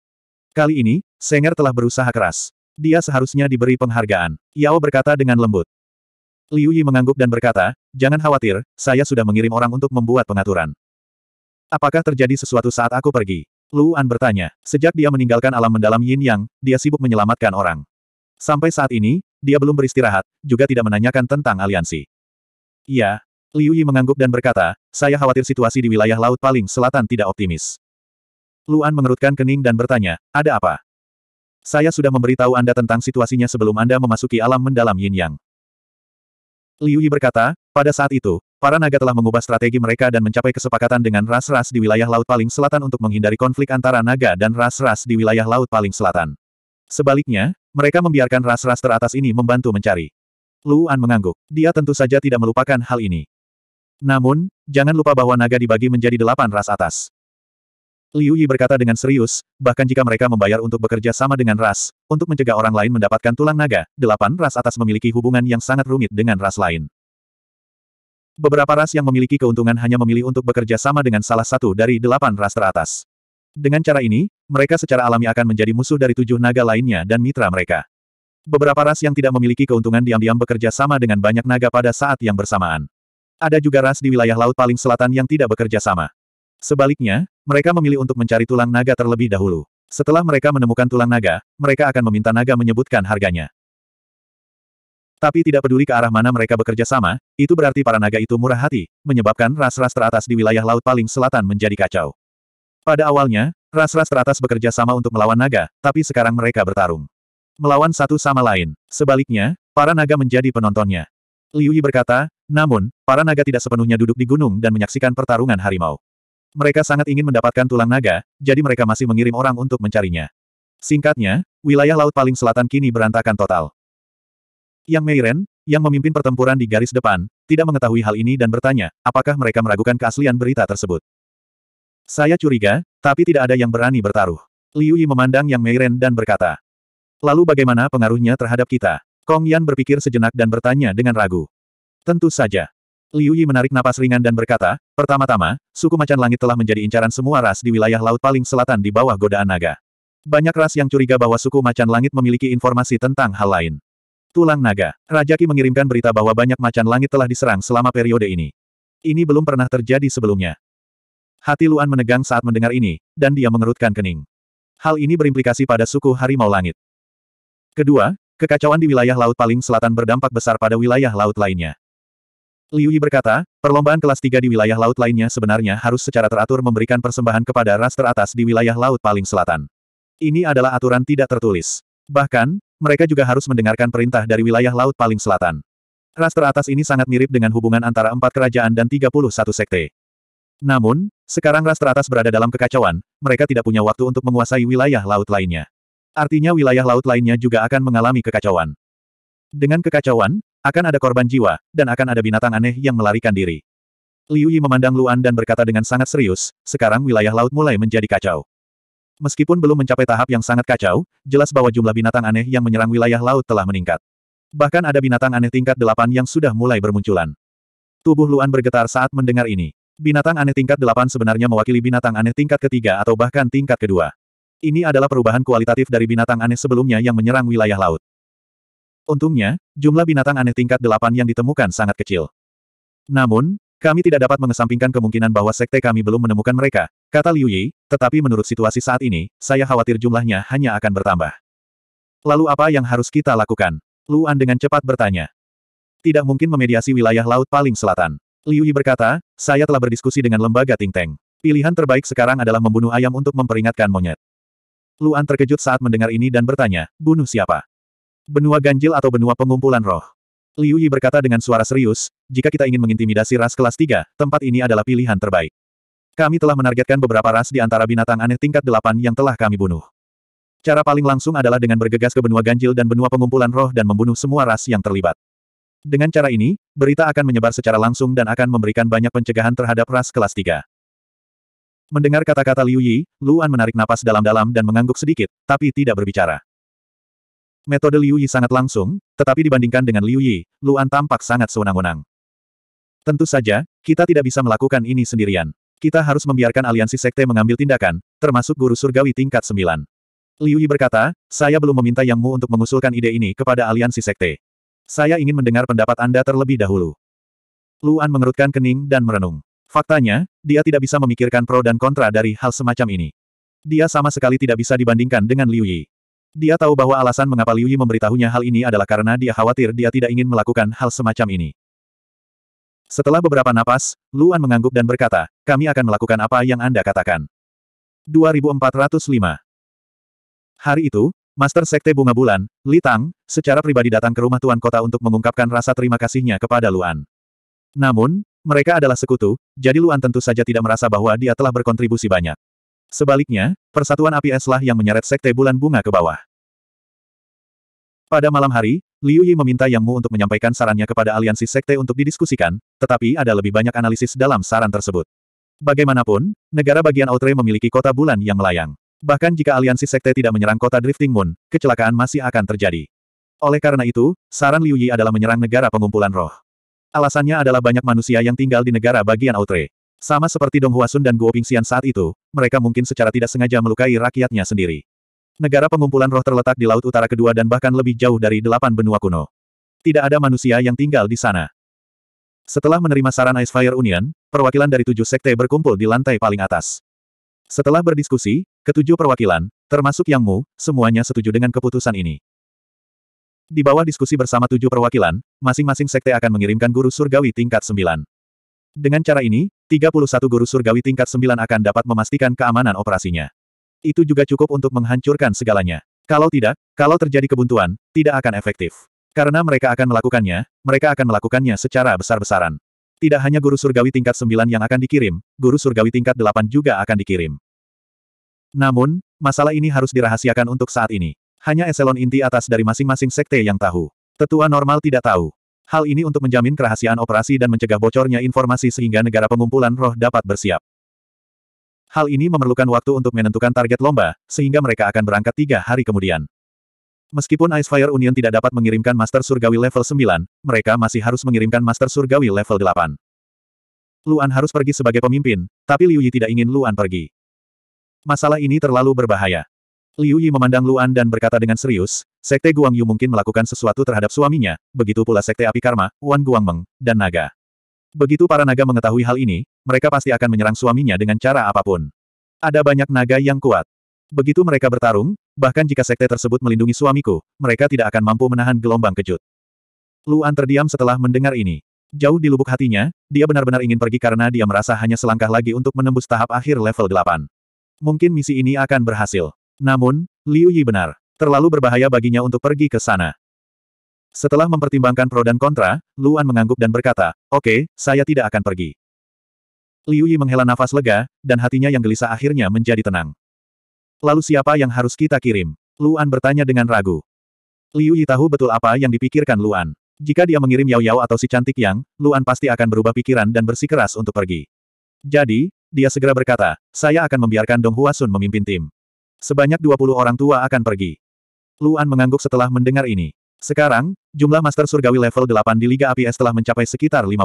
Kali ini, Senger telah berusaha keras. Dia seharusnya diberi penghargaan. Yao berkata dengan lembut. Liu Yi mengangguk dan berkata, jangan khawatir, saya sudah mengirim orang untuk membuat pengaturan. Apakah terjadi sesuatu saat aku pergi? Luan bertanya. Sejak dia meninggalkan alam mendalam Yin Yang, dia sibuk menyelamatkan orang. Sampai saat ini, dia belum beristirahat, juga tidak menanyakan tentang aliansi. Iya. Liu Yi mengangguk dan berkata, saya khawatir situasi di wilayah laut paling selatan tidak optimis. Luan mengerutkan kening dan bertanya, ada apa? Saya sudah memberitahu Anda tentang situasinya sebelum Anda memasuki alam mendalam yin yang. Liu Yi berkata, pada saat itu, para naga telah mengubah strategi mereka dan mencapai kesepakatan dengan ras-ras di wilayah laut paling selatan untuk menghindari konflik antara naga dan ras-ras di wilayah laut paling selatan. Sebaliknya, mereka membiarkan ras-ras teratas ini membantu mencari. Luan mengangguk. Dia tentu saja tidak melupakan hal ini. Namun, jangan lupa bahwa naga dibagi menjadi delapan ras atas. Liu Yi berkata dengan serius, bahkan jika mereka membayar untuk bekerja sama dengan ras, untuk mencegah orang lain mendapatkan tulang naga, delapan ras atas memiliki hubungan yang sangat rumit dengan ras lain. Beberapa ras yang memiliki keuntungan hanya memilih untuk bekerja sama dengan salah satu dari delapan ras teratas. Dengan cara ini, mereka secara alami akan menjadi musuh dari tujuh naga lainnya dan mitra mereka. Beberapa ras yang tidak memiliki keuntungan diam-diam bekerja sama dengan banyak naga pada saat yang bersamaan. Ada juga ras di wilayah laut paling selatan yang tidak bekerja sama. Sebaliknya, mereka memilih untuk mencari tulang naga terlebih dahulu. Setelah mereka menemukan tulang naga, mereka akan meminta naga menyebutkan harganya. Tapi tidak peduli ke arah mana mereka bekerja sama, itu berarti para naga itu murah hati, menyebabkan ras-ras teratas di wilayah laut paling selatan menjadi kacau. Pada awalnya, ras-ras teratas bekerja sama untuk melawan naga, tapi sekarang mereka bertarung. Melawan satu sama lain. Sebaliknya, para naga menjadi penontonnya. Liu Yi berkata, namun, para naga tidak sepenuhnya duduk di gunung dan menyaksikan pertarungan harimau. Mereka sangat ingin mendapatkan tulang naga, jadi mereka masih mengirim orang untuk mencarinya. Singkatnya, wilayah laut paling selatan kini berantakan total. Yang Meiren, yang memimpin pertempuran di garis depan, tidak mengetahui hal ini dan bertanya, apakah mereka meragukan keaslian berita tersebut. Saya curiga, tapi tidak ada yang berani bertaruh. Liu Yi memandang Yang Meiren dan berkata. Lalu bagaimana pengaruhnya terhadap kita? Kong Yan berpikir sejenak dan bertanya dengan ragu. Tentu saja. Liu Yi menarik napas ringan dan berkata, pertama-tama, suku macan langit telah menjadi incaran semua ras di wilayah laut paling selatan di bawah godaan naga. Banyak ras yang curiga bahwa suku macan langit memiliki informasi tentang hal lain. Tulang naga, Raja Ki mengirimkan berita bahwa banyak macan langit telah diserang selama periode ini. Ini belum pernah terjadi sebelumnya. Hati Luan menegang saat mendengar ini, dan dia mengerutkan kening. Hal ini berimplikasi pada suku harimau langit. Kedua, kekacauan di wilayah laut paling selatan berdampak besar pada wilayah laut lainnya. Liu Yi berkata, perlombaan kelas 3 di wilayah laut lainnya sebenarnya harus secara teratur memberikan persembahan kepada ras teratas di wilayah laut paling selatan. Ini adalah aturan tidak tertulis. Bahkan, mereka juga harus mendengarkan perintah dari wilayah laut paling selatan. Ras teratas ini sangat mirip dengan hubungan antara empat kerajaan dan 31 sekte. Namun, sekarang ras teratas berada dalam kekacauan, mereka tidak punya waktu untuk menguasai wilayah laut lainnya. Artinya wilayah laut lainnya juga akan mengalami kekacauan. Dengan kekacauan, akan ada korban jiwa, dan akan ada binatang aneh yang melarikan diri. Liu Yi memandang Luan dan berkata dengan sangat serius, sekarang wilayah laut mulai menjadi kacau. Meskipun belum mencapai tahap yang sangat kacau, jelas bahwa jumlah binatang aneh yang menyerang wilayah laut telah meningkat. Bahkan ada binatang aneh tingkat delapan yang sudah mulai bermunculan. Tubuh Luan bergetar saat mendengar ini. Binatang aneh tingkat delapan sebenarnya mewakili binatang aneh tingkat ketiga atau bahkan tingkat kedua. Ini adalah perubahan kualitatif dari binatang aneh sebelumnya yang menyerang wilayah laut. Untungnya, jumlah binatang aneh tingkat delapan yang ditemukan sangat kecil. Namun, kami tidak dapat mengesampingkan kemungkinan bahwa sekte kami belum menemukan mereka, kata Liu Yi, tetapi menurut situasi saat ini, saya khawatir jumlahnya hanya akan bertambah. Lalu apa yang harus kita lakukan? Luan dengan cepat bertanya. Tidak mungkin memediasi wilayah laut paling selatan. Liu Yi berkata, saya telah berdiskusi dengan lembaga Ting Teng. Pilihan terbaik sekarang adalah membunuh ayam untuk memperingatkan monyet. Luan terkejut saat mendengar ini dan bertanya, bunuh siapa? Benua ganjil atau benua pengumpulan roh. Liu Yi berkata dengan suara serius, jika kita ingin mengintimidasi ras kelas 3, tempat ini adalah pilihan terbaik. Kami telah menargetkan beberapa ras di antara binatang aneh tingkat 8 yang telah kami bunuh. Cara paling langsung adalah dengan bergegas ke benua ganjil dan benua pengumpulan roh dan membunuh semua ras yang terlibat. Dengan cara ini, berita akan menyebar secara langsung dan akan memberikan banyak pencegahan terhadap ras kelas 3. Mendengar kata-kata Liu Yi, Luan menarik napas dalam-dalam dan mengangguk sedikit, tapi tidak berbicara. Metode Liu Yi sangat langsung, tetapi dibandingkan dengan Liu Yi, Luan tampak sangat sewenang-wenang. Tentu saja, kita tidak bisa melakukan ini sendirian. Kita harus membiarkan aliansi sekte mengambil tindakan, termasuk guru surgawi tingkat 9. Liu Yi berkata, saya belum meminta Yang Mu untuk mengusulkan ide ini kepada aliansi sekte. Saya ingin mendengar pendapat Anda terlebih dahulu. Luan mengerutkan kening dan merenung. Faktanya, dia tidak bisa memikirkan pro dan kontra dari hal semacam ini. Dia sama sekali tidak bisa dibandingkan dengan Liu Yi. Dia tahu bahwa alasan mengapa Liu Yi memberitahunya hal ini adalah karena dia khawatir dia tidak ingin melakukan hal semacam ini. Setelah beberapa napas, Luan mengangguk dan berkata, kami akan melakukan apa yang Anda katakan. 2405 Hari itu, Master Sekte Bunga Bulan, Li Tang, secara pribadi datang ke rumah Tuan Kota untuk mengungkapkan rasa terima kasihnya kepada Luan. Namun, mereka adalah sekutu, jadi Luan tentu saja tidak merasa bahwa dia telah berkontribusi banyak. Sebaliknya, persatuan api eslah yang menyeret sekte bulan bunga ke bawah. Pada malam hari, Liu Yi meminta Yang Mu untuk menyampaikan sarannya kepada aliansi sekte untuk didiskusikan, tetapi ada lebih banyak analisis dalam saran tersebut. Bagaimanapun, negara bagian Outre memiliki kota bulan yang melayang. Bahkan jika aliansi sekte tidak menyerang kota Drifting Moon, kecelakaan masih akan terjadi. Oleh karena itu, saran Liu Yi adalah menyerang negara pengumpulan roh. Alasannya adalah banyak manusia yang tinggal di negara bagian Outre. Sama seperti Dong Huasun dan Guo Pingxian saat itu, mereka mungkin secara tidak sengaja melukai rakyatnya sendiri. Negara pengumpulan roh terletak di Laut Utara Kedua dan bahkan lebih jauh dari delapan benua kuno. Tidak ada manusia yang tinggal di sana. Setelah menerima saran Ice Fire Union, perwakilan dari tujuh sekte berkumpul di lantai paling atas. Setelah berdiskusi, ketujuh perwakilan, termasuk Yang Mu, semuanya setuju dengan keputusan ini. Di bawah diskusi bersama tujuh perwakilan, masing-masing sekte akan mengirimkan guru surgawi tingkat sembilan. Dengan cara ini, 31 guru surgawi tingkat sembilan akan dapat memastikan keamanan operasinya itu juga cukup untuk menghancurkan segalanya. Kalau tidak, kalau terjadi kebuntuan, tidak akan efektif. Karena mereka akan melakukannya, mereka akan melakukannya secara besar-besaran. Tidak hanya guru surgawi tingkat 9 yang akan dikirim, guru surgawi tingkat 8 juga akan dikirim. Namun, masalah ini harus dirahasiakan untuk saat ini. Hanya eselon inti atas dari masing-masing sekte yang tahu. Tetua normal tidak tahu. Hal ini untuk menjamin kerahasiaan operasi dan mencegah bocornya informasi sehingga negara pengumpulan roh dapat bersiap. Hal ini memerlukan waktu untuk menentukan target lomba, sehingga mereka akan berangkat tiga hari kemudian. Meskipun Ice Fire Union tidak dapat mengirimkan Master Surgawi level 9, mereka masih harus mengirimkan Master Surgawi level 8. Luan harus pergi sebagai pemimpin, tapi Liu Yi tidak ingin Luan pergi. Masalah ini terlalu berbahaya. Liu Yi memandang Luan dan berkata dengan serius, Sekte Guang Yu mungkin melakukan sesuatu terhadap suaminya, begitu pula Sekte Api Karma, Wan Guang Meng, dan Naga. Begitu para naga mengetahui hal ini, mereka pasti akan menyerang suaminya dengan cara apapun. Ada banyak naga yang kuat. Begitu mereka bertarung, bahkan jika sekte tersebut melindungi suamiku, mereka tidak akan mampu menahan gelombang kejut. Luan terdiam setelah mendengar ini. Jauh di lubuk hatinya, dia benar-benar ingin pergi karena dia merasa hanya selangkah lagi untuk menembus tahap akhir level 8. Mungkin misi ini akan berhasil. Namun, Liu Yi benar. Terlalu berbahaya baginya untuk pergi ke sana. Setelah mempertimbangkan pro dan kontra, Luan mengangguk dan berkata, Oke, okay, saya tidak akan pergi. Liu Yi menghela nafas lega, dan hatinya yang gelisah akhirnya menjadi tenang. Lalu siapa yang harus kita kirim? Luan bertanya dengan ragu. Liu Yi tahu betul apa yang dipikirkan Luan. Jika dia mengirim Yao Yao atau si cantik yang, Luan pasti akan berubah pikiran dan bersikeras untuk pergi. Jadi, dia segera berkata, saya akan membiarkan Dong Huasun memimpin tim. Sebanyak 20 orang tua akan pergi. Luan mengangguk setelah mendengar ini. Sekarang, jumlah Master Surgawi level 8 di Liga APS telah mencapai sekitar 50.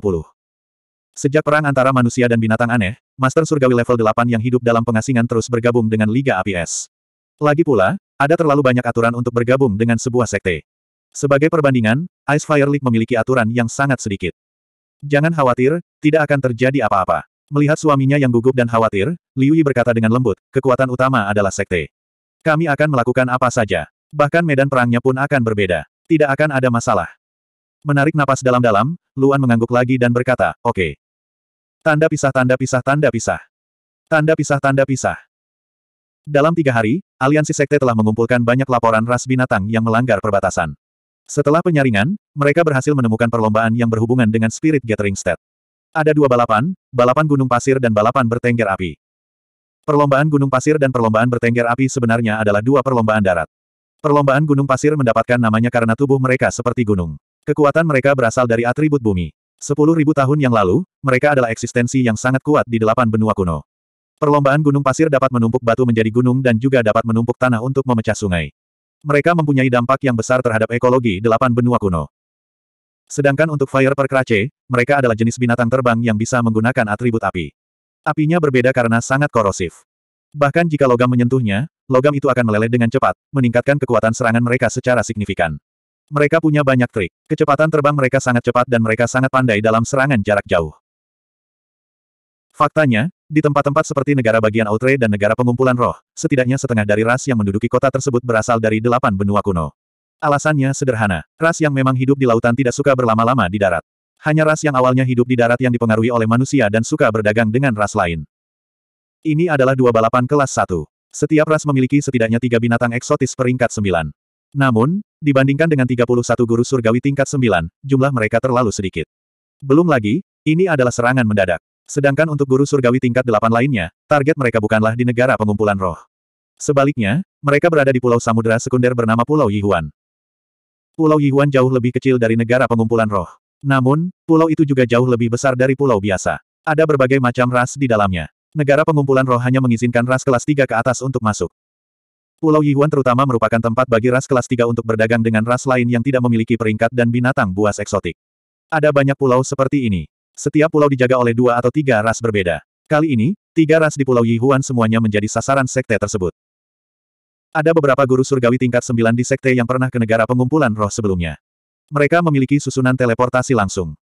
Sejak perang antara manusia dan binatang aneh, Master Surgawi level 8 yang hidup dalam pengasingan terus bergabung dengan Liga APS. Lagi pula, ada terlalu banyak aturan untuk bergabung dengan sebuah sekte. Sebagai perbandingan, Ice Fire League memiliki aturan yang sangat sedikit. Jangan khawatir, tidak akan terjadi apa-apa. Melihat suaminya yang gugup dan khawatir, Liu Yi berkata dengan lembut, kekuatan utama adalah sekte. Kami akan melakukan apa saja. Bahkan medan perangnya pun akan berbeda. Tidak akan ada masalah. Menarik napas dalam-dalam, Luan mengangguk lagi dan berkata, oke. Okay. Tanda pisah tanda pisah tanda pisah. Tanda pisah tanda pisah. Dalam tiga hari, aliansi sekte telah mengumpulkan banyak laporan ras binatang yang melanggar perbatasan. Setelah penyaringan, mereka berhasil menemukan perlombaan yang berhubungan dengan Spirit Gathering State. Ada dua balapan, balapan gunung pasir dan balapan bertengger api. Perlombaan gunung pasir dan perlombaan bertengger api sebenarnya adalah dua perlombaan darat. Perlombaan gunung pasir mendapatkan namanya karena tubuh mereka seperti gunung. Kekuatan mereka berasal dari atribut bumi. Sepuluh ribu tahun yang lalu, mereka adalah eksistensi yang sangat kuat di delapan benua kuno. Perlombaan gunung pasir dapat menumpuk batu menjadi gunung dan juga dapat menumpuk tanah untuk memecah sungai. Mereka mempunyai dampak yang besar terhadap ekologi delapan benua kuno. Sedangkan untuk Fire Perkrace, mereka adalah jenis binatang terbang yang bisa menggunakan atribut api. Apinya berbeda karena sangat korosif. Bahkan jika logam menyentuhnya, logam itu akan meleleh dengan cepat, meningkatkan kekuatan serangan mereka secara signifikan. Mereka punya banyak trik. Kecepatan terbang mereka sangat cepat dan mereka sangat pandai dalam serangan jarak jauh. Faktanya, di tempat-tempat seperti negara bagian Outre dan negara pengumpulan roh, setidaknya setengah dari ras yang menduduki kota tersebut berasal dari delapan benua kuno. Alasannya sederhana, ras yang memang hidup di lautan tidak suka berlama-lama di darat. Hanya ras yang awalnya hidup di darat yang dipengaruhi oleh manusia dan suka berdagang dengan ras lain. Ini adalah dua balapan kelas 1. Setiap ras memiliki setidaknya tiga binatang eksotis peringkat 9. Namun, dibandingkan dengan 31 guru surgawi tingkat 9, jumlah mereka terlalu sedikit. Belum lagi, ini adalah serangan mendadak. Sedangkan untuk guru surgawi tingkat 8 lainnya, target mereka bukanlah di negara pengumpulan roh. Sebaliknya, mereka berada di pulau samudera sekunder bernama Pulau Yihuan. Pulau Yihuan jauh lebih kecil dari negara pengumpulan roh. Namun, pulau itu juga jauh lebih besar dari pulau biasa. Ada berbagai macam ras di dalamnya. Negara pengumpulan roh hanya mengizinkan ras kelas 3 ke atas untuk masuk. Pulau Yihuan terutama merupakan tempat bagi ras kelas 3 untuk berdagang dengan ras lain yang tidak memiliki peringkat dan binatang buas eksotik. Ada banyak pulau seperti ini. Setiap pulau dijaga oleh dua atau tiga ras berbeda. Kali ini, tiga ras di Pulau Yihuan semuanya menjadi sasaran sekte tersebut. Ada beberapa guru surgawi tingkat sembilan di sekte yang pernah ke negara pengumpulan roh sebelumnya. Mereka memiliki susunan teleportasi langsung.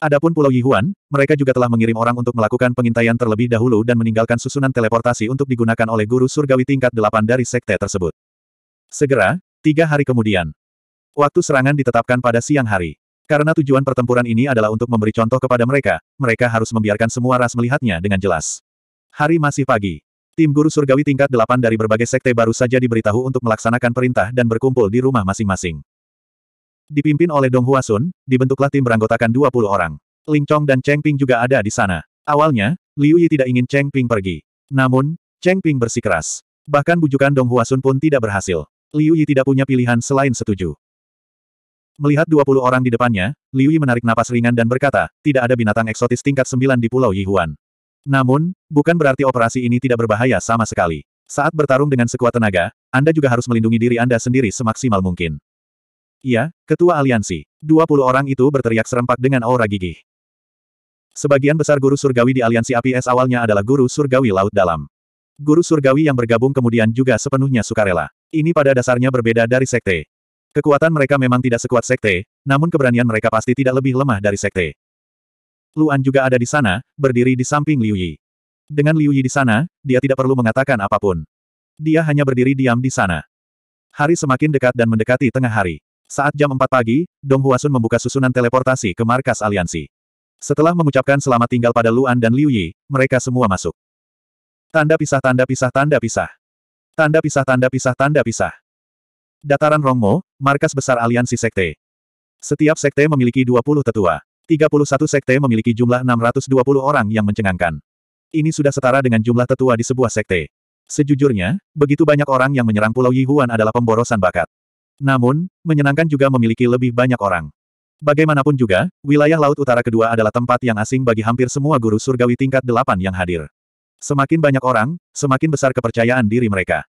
Adapun Pulau Yihuan, mereka juga telah mengirim orang untuk melakukan pengintaian terlebih dahulu dan meninggalkan susunan teleportasi untuk digunakan oleh guru surgawi tingkat 8 dari sekte tersebut. Segera, tiga hari kemudian. Waktu serangan ditetapkan pada siang hari. Karena tujuan pertempuran ini adalah untuk memberi contoh kepada mereka, mereka harus membiarkan semua ras melihatnya dengan jelas. Hari masih pagi. Tim guru surgawi tingkat 8 dari berbagai sekte baru saja diberitahu untuk melaksanakan perintah dan berkumpul di rumah masing-masing. Dipimpin oleh Dong Huasun, dibentuklah tim beranggotakan 20 orang. Ling Chong dan Cheng Ping juga ada di sana. Awalnya, Liu Yi tidak ingin Cheng Ping pergi. Namun, Cheng Ping bersikeras. Bahkan bujukan Dong Huasun pun tidak berhasil. Liu Yi tidak punya pilihan selain setuju. Melihat 20 orang di depannya, Liu Yi menarik napas ringan dan berkata, tidak ada binatang eksotis tingkat 9 di Pulau Yihuan. Namun, bukan berarti operasi ini tidak berbahaya sama sekali. Saat bertarung dengan sekuat tenaga, Anda juga harus melindungi diri Anda sendiri semaksimal mungkin. Iya, Ketua Aliansi. 20 orang itu berteriak serempak dengan aura gigih. Sebagian besar guru surgawi di Aliansi Api Es awalnya adalah guru surgawi Laut Dalam. Guru surgawi yang bergabung kemudian juga sepenuhnya sukarela. Ini pada dasarnya berbeda dari sekte. Kekuatan mereka memang tidak sekuat sekte, namun keberanian mereka pasti tidak lebih lemah dari sekte. Luan juga ada di sana, berdiri di samping Liu Yi. Dengan Liu Yi di sana, dia tidak perlu mengatakan apapun. Dia hanya berdiri diam di sana. Hari semakin dekat dan mendekati tengah hari. Saat jam 4 pagi, Dong Huasun membuka susunan teleportasi ke markas aliansi. Setelah mengucapkan selamat tinggal pada Luan dan Liu Yi, mereka semua masuk. Tanda pisah tanda pisah tanda pisah. Tanda pisah tanda pisah tanda pisah. Dataran Rongmo, markas besar aliansi sekte. Setiap sekte memiliki 20 tetua. 31 sekte memiliki jumlah 620 orang yang mencengangkan. Ini sudah setara dengan jumlah tetua di sebuah sekte. Sejujurnya, begitu banyak orang yang menyerang Pulau Yihuan adalah pemborosan bakat. Namun, menyenangkan juga memiliki lebih banyak orang. Bagaimanapun juga, wilayah Laut Utara kedua adalah tempat yang asing bagi hampir semua guru surgawi tingkat delapan yang hadir. Semakin banyak orang, semakin besar kepercayaan diri mereka.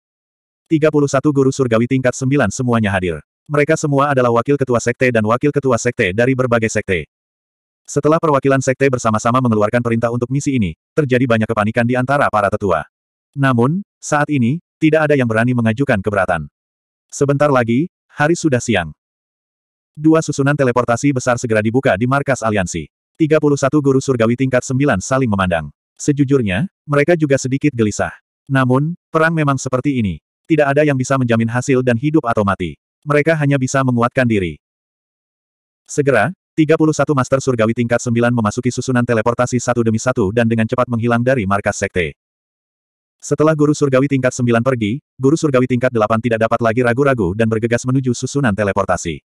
31 guru surgawi tingkat sembilan semuanya hadir. Mereka semua adalah wakil ketua sekte dan wakil ketua sekte dari berbagai sekte. Setelah perwakilan sekte bersama-sama mengeluarkan perintah untuk misi ini, terjadi banyak kepanikan di antara para tetua. Namun, saat ini, tidak ada yang berani mengajukan keberatan. Sebentar lagi, Hari sudah siang. Dua susunan teleportasi besar segera dibuka di markas aliansi. 31 guru surgawi tingkat 9 saling memandang. Sejujurnya, mereka juga sedikit gelisah. Namun, perang memang seperti ini. Tidak ada yang bisa menjamin hasil dan hidup atau mati. Mereka hanya bisa menguatkan diri. Segera, 31 Master Surgawi tingkat 9 memasuki susunan teleportasi satu demi satu dan dengan cepat menghilang dari markas sekte. Setelah guru surgawi tingkat 9 pergi, guru surgawi tingkat 8 tidak dapat lagi ragu-ragu dan bergegas menuju susunan teleportasi.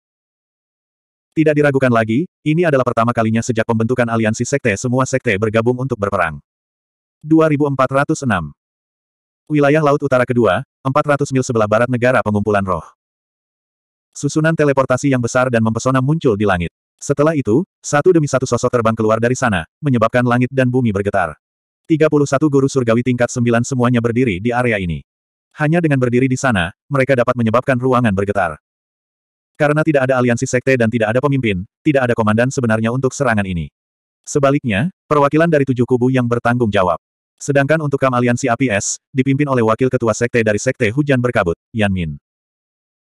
Tidak diragukan lagi, ini adalah pertama kalinya sejak pembentukan aliansi sekte semua sekte bergabung untuk berperang. 2406 Wilayah Laut Utara Kedua, 400 mil sebelah barat negara pengumpulan roh. Susunan teleportasi yang besar dan mempesona muncul di langit. Setelah itu, satu demi satu sosok terbang keluar dari sana, menyebabkan langit dan bumi bergetar. 31 guru surgawi tingkat 9 semuanya berdiri di area ini. Hanya dengan berdiri di sana, mereka dapat menyebabkan ruangan bergetar. Karena tidak ada aliansi sekte dan tidak ada pemimpin, tidak ada komandan sebenarnya untuk serangan ini. Sebaliknya, perwakilan dari tujuh kubu yang bertanggung jawab. Sedangkan untuk Kam Aliansi APS, dipimpin oleh Wakil Ketua Sekte dari Sekte Hujan Berkabut, Yan Min.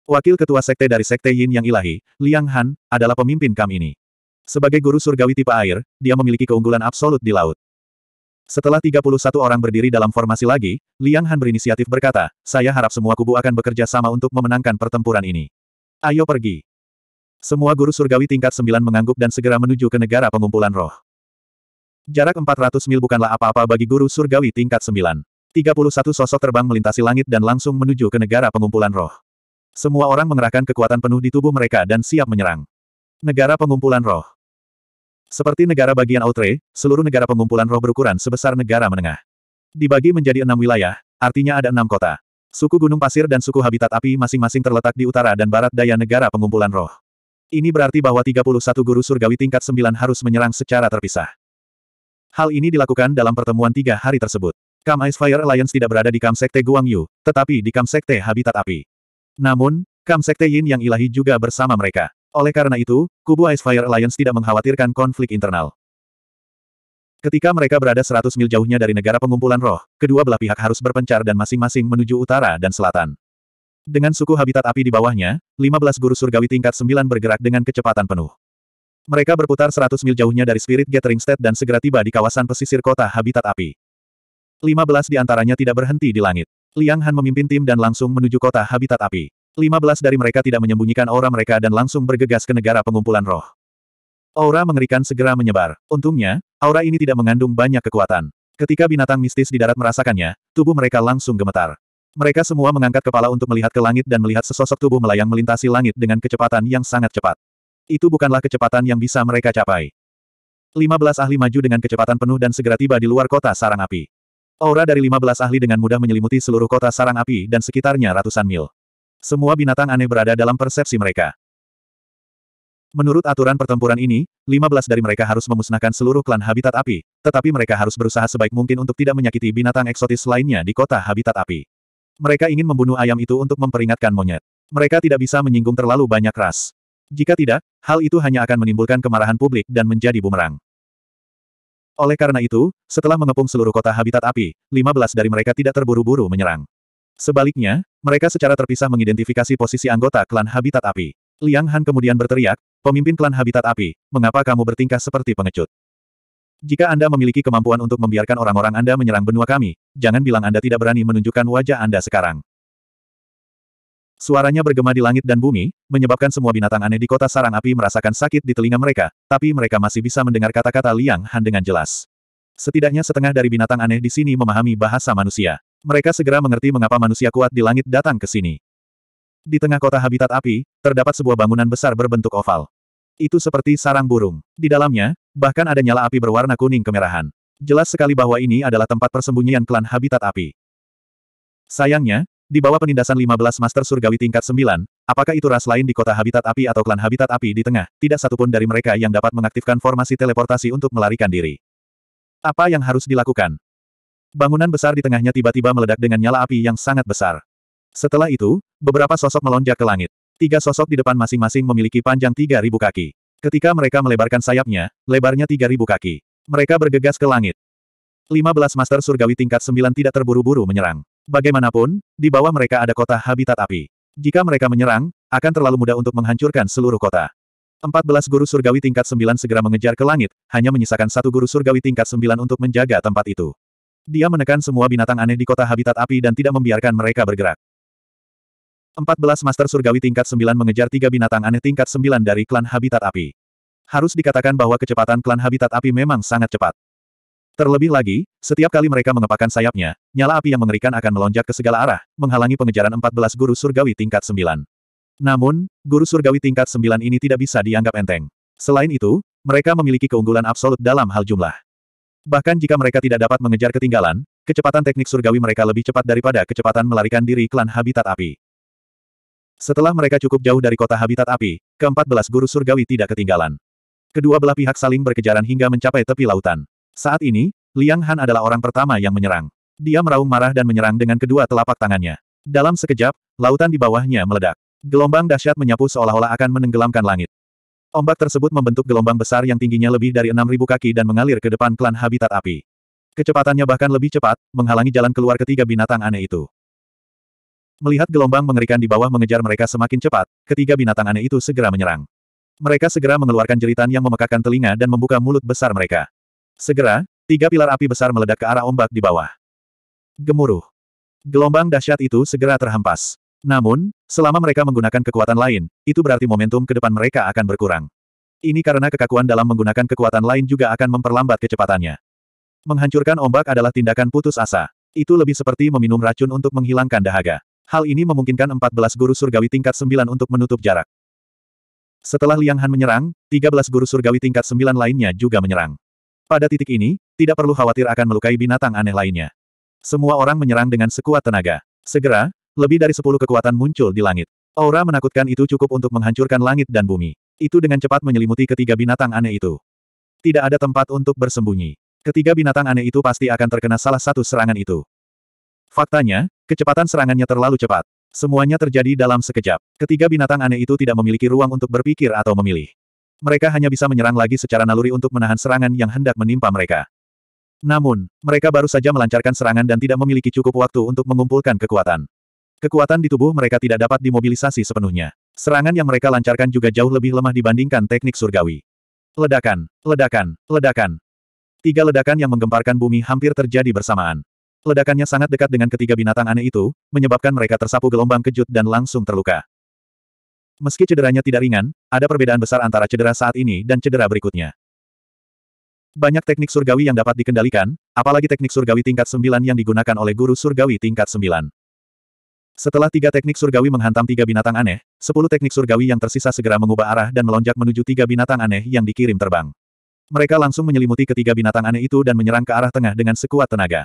Wakil Ketua Sekte dari Sekte Yin Yang Ilahi, Liang Han, adalah pemimpin Kam ini. Sebagai guru surgawi tipe air, dia memiliki keunggulan absolut di laut. Setelah 31 orang berdiri dalam formasi lagi, Liang Han berinisiatif berkata, saya harap semua kubu akan bekerja sama untuk memenangkan pertempuran ini. Ayo pergi. Semua guru surgawi tingkat 9 mengangguk dan segera menuju ke negara pengumpulan roh. Jarak 400 mil bukanlah apa-apa bagi guru surgawi tingkat 9. 31 sosok terbang melintasi langit dan langsung menuju ke negara pengumpulan roh. Semua orang mengerahkan kekuatan penuh di tubuh mereka dan siap menyerang. Negara pengumpulan roh. Seperti negara bagian Outre, seluruh negara pengumpulan roh berukuran sebesar negara menengah. Dibagi menjadi enam wilayah, artinya ada enam kota. Suku Gunung Pasir dan suku Habitat Api masing-masing terletak di utara dan barat daya negara pengumpulan roh. Ini berarti bahwa 31 guru surgawi tingkat 9 harus menyerang secara terpisah. Hal ini dilakukan dalam pertemuan tiga hari tersebut. Kam Ice Fire Alliance tidak berada di Kam Sekte Guangyu, tetapi di Kam Sekte Habitat Api. Namun, Kam Sekte Yin yang ilahi juga bersama mereka. Oleh karena itu, kubu Ice Fire Alliance tidak mengkhawatirkan konflik internal. Ketika mereka berada 100 mil jauhnya dari negara pengumpulan roh, kedua belah pihak harus berpencar dan masing-masing menuju utara dan selatan. Dengan suku habitat api di bawahnya, 15 guru surgawi tingkat 9 bergerak dengan kecepatan penuh. Mereka berputar 100 mil jauhnya dari Spirit Gathering State dan segera tiba di kawasan pesisir kota habitat api. 15 di antaranya tidak berhenti di langit. Liang Han memimpin tim dan langsung menuju kota habitat api. 15 dari mereka tidak menyembunyikan aura mereka dan langsung bergegas ke negara pengumpulan roh. Aura mengerikan segera menyebar. Untungnya, aura ini tidak mengandung banyak kekuatan. Ketika binatang mistis di darat merasakannya, tubuh mereka langsung gemetar. Mereka semua mengangkat kepala untuk melihat ke langit dan melihat sesosok tubuh melayang melintasi langit dengan kecepatan yang sangat cepat. Itu bukanlah kecepatan yang bisa mereka capai. 15 ahli maju dengan kecepatan penuh dan segera tiba di luar kota sarang api. Aura dari 15 ahli dengan mudah menyelimuti seluruh kota sarang api dan sekitarnya ratusan mil. Semua binatang aneh berada dalam persepsi mereka. Menurut aturan pertempuran ini, 15 dari mereka harus memusnahkan seluruh klan habitat api, tetapi mereka harus berusaha sebaik mungkin untuk tidak menyakiti binatang eksotis lainnya di kota habitat api. Mereka ingin membunuh ayam itu untuk memperingatkan monyet. Mereka tidak bisa menyinggung terlalu banyak ras. Jika tidak, hal itu hanya akan menimbulkan kemarahan publik dan menjadi bumerang. Oleh karena itu, setelah mengepung seluruh kota habitat api, 15 dari mereka tidak terburu-buru menyerang. Sebaliknya, mereka secara terpisah mengidentifikasi posisi anggota klan Habitat Api. Liang Han kemudian berteriak, pemimpin klan Habitat Api, mengapa kamu bertingkah seperti pengecut? Jika Anda memiliki kemampuan untuk membiarkan orang-orang Anda menyerang benua kami, jangan bilang Anda tidak berani menunjukkan wajah Anda sekarang. Suaranya bergema di langit dan bumi, menyebabkan semua binatang aneh di kota sarang api merasakan sakit di telinga mereka, tapi mereka masih bisa mendengar kata-kata Liang Han dengan jelas. Setidaknya setengah dari binatang aneh di sini memahami bahasa manusia. Mereka segera mengerti mengapa manusia kuat di langit datang ke sini. Di tengah kota habitat api, terdapat sebuah bangunan besar berbentuk oval. Itu seperti sarang burung. Di dalamnya, bahkan ada nyala api berwarna kuning kemerahan. Jelas sekali bahwa ini adalah tempat persembunyian klan habitat api. Sayangnya, di bawah penindasan 15 Master Surgawi tingkat 9, apakah itu ras lain di kota habitat api atau klan habitat api di tengah, tidak satupun dari mereka yang dapat mengaktifkan formasi teleportasi untuk melarikan diri. Apa yang harus dilakukan? Bangunan besar di tengahnya tiba-tiba meledak dengan nyala api yang sangat besar. Setelah itu, beberapa sosok melonjak ke langit. Tiga sosok di depan masing-masing memiliki panjang 3.000 kaki. Ketika mereka melebarkan sayapnya, lebarnya 3.000 kaki. Mereka bergegas ke langit. 15 Master Surgawi tingkat 9 tidak terburu-buru menyerang. Bagaimanapun, di bawah mereka ada kota habitat api. Jika mereka menyerang, akan terlalu mudah untuk menghancurkan seluruh kota. 14 guru surgawi tingkat 9 segera mengejar ke langit, hanya menyisakan satu guru surgawi tingkat 9 untuk menjaga tempat itu. Dia menekan semua binatang aneh di kota habitat api dan tidak membiarkan mereka bergerak. 14 Master Surgawi tingkat 9 mengejar tiga binatang aneh tingkat 9 dari klan Habitat Api. Harus dikatakan bahwa kecepatan klan Habitat Api memang sangat cepat. Terlebih lagi, setiap kali mereka mengepakkan sayapnya, nyala api yang mengerikan akan melonjak ke segala arah, menghalangi pengejaran 14 guru surgawi tingkat 9. Namun, guru surgawi tingkat 9 ini tidak bisa dianggap enteng. Selain itu, mereka memiliki keunggulan absolut dalam hal jumlah. Bahkan jika mereka tidak dapat mengejar ketinggalan, kecepatan teknik surgawi mereka lebih cepat daripada kecepatan melarikan diri klan habitat api. Setelah mereka cukup jauh dari kota habitat api, keempat belas guru surgawi tidak ketinggalan. Kedua belah pihak saling berkejaran hingga mencapai tepi lautan. Saat ini, Liang Han adalah orang pertama yang menyerang. Dia meraung marah dan menyerang dengan kedua telapak tangannya. Dalam sekejap, lautan di bawahnya meledak. Gelombang dahsyat menyapu seolah-olah akan menenggelamkan langit. Ombak tersebut membentuk gelombang besar yang tingginya lebih dari 6.000 kaki dan mengalir ke depan klan habitat api. Kecepatannya bahkan lebih cepat, menghalangi jalan keluar ketiga binatang aneh itu. Melihat gelombang mengerikan di bawah mengejar mereka semakin cepat, ketiga binatang aneh itu segera menyerang. Mereka segera mengeluarkan jeritan yang memekakkan telinga dan membuka mulut besar mereka. Segera, tiga pilar api besar meledak ke arah ombak di bawah. Gemuruh. Gelombang dahsyat itu segera terhempas. Namun, selama mereka menggunakan kekuatan lain, itu berarti momentum ke depan mereka akan berkurang. Ini karena kekakuan dalam menggunakan kekuatan lain juga akan memperlambat kecepatannya. Menghancurkan ombak adalah tindakan putus asa. Itu lebih seperti meminum racun untuk menghilangkan dahaga. Hal ini memungkinkan 14 guru surgawi tingkat 9 untuk menutup jarak. Setelah Liang Han menyerang, 13 guru surgawi tingkat 9 lainnya juga menyerang. Pada titik ini, tidak perlu khawatir akan melukai binatang aneh lainnya. Semua orang menyerang dengan sekuat tenaga. Segera, lebih dari sepuluh kekuatan muncul di langit. Aura menakutkan itu cukup untuk menghancurkan langit dan bumi. Itu dengan cepat menyelimuti ketiga binatang aneh itu. Tidak ada tempat untuk bersembunyi. Ketiga binatang aneh itu pasti akan terkena salah satu serangan itu. Faktanya, kecepatan serangannya terlalu cepat. Semuanya terjadi dalam sekejap. Ketiga binatang aneh itu tidak memiliki ruang untuk berpikir atau memilih. Mereka hanya bisa menyerang lagi secara naluri untuk menahan serangan yang hendak menimpa mereka. Namun, mereka baru saja melancarkan serangan dan tidak memiliki cukup waktu untuk mengumpulkan kekuatan. Kekuatan di tubuh mereka tidak dapat dimobilisasi sepenuhnya. Serangan yang mereka lancarkan juga jauh lebih lemah dibandingkan teknik surgawi. Ledakan, ledakan, ledakan. Tiga ledakan yang menggemparkan bumi hampir terjadi bersamaan. Ledakannya sangat dekat dengan ketiga binatang aneh itu, menyebabkan mereka tersapu gelombang kejut dan langsung terluka. Meski cederanya tidak ringan, ada perbedaan besar antara cedera saat ini dan cedera berikutnya. Banyak teknik surgawi yang dapat dikendalikan, apalagi teknik surgawi tingkat 9 yang digunakan oleh guru surgawi tingkat 9. Setelah tiga teknik surgawi menghantam tiga binatang aneh, sepuluh teknik surgawi yang tersisa segera mengubah arah dan melonjak menuju tiga binatang aneh yang dikirim terbang. Mereka langsung menyelimuti ketiga binatang aneh itu dan menyerang ke arah tengah dengan sekuat tenaga.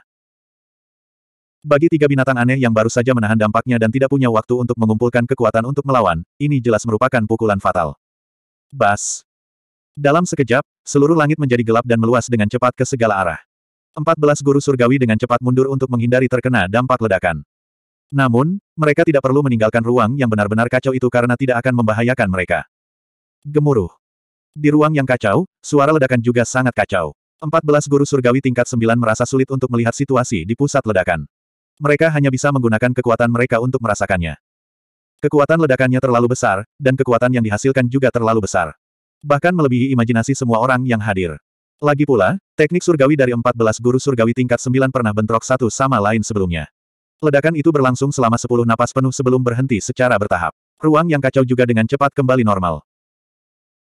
Bagi tiga binatang aneh yang baru saja menahan dampaknya dan tidak punya waktu untuk mengumpulkan kekuatan untuk melawan, ini jelas merupakan pukulan fatal. Bas. Dalam sekejap, seluruh langit menjadi gelap dan meluas dengan cepat ke segala arah. Empat belas guru surgawi dengan cepat mundur untuk menghindari terkena dampak ledakan. Namun, mereka tidak perlu meninggalkan ruang yang benar-benar kacau itu karena tidak akan membahayakan mereka. Gemuruh. Di ruang yang kacau, suara ledakan juga sangat kacau. 14 guru surgawi tingkat 9 merasa sulit untuk melihat situasi di pusat ledakan. Mereka hanya bisa menggunakan kekuatan mereka untuk merasakannya. Kekuatan ledakannya terlalu besar, dan kekuatan yang dihasilkan juga terlalu besar. Bahkan melebihi imajinasi semua orang yang hadir. Lagi pula, teknik surgawi dari 14 guru surgawi tingkat 9 pernah bentrok satu sama lain sebelumnya. Ledakan itu berlangsung selama sepuluh napas penuh sebelum berhenti secara bertahap. Ruang yang kacau juga dengan cepat kembali normal.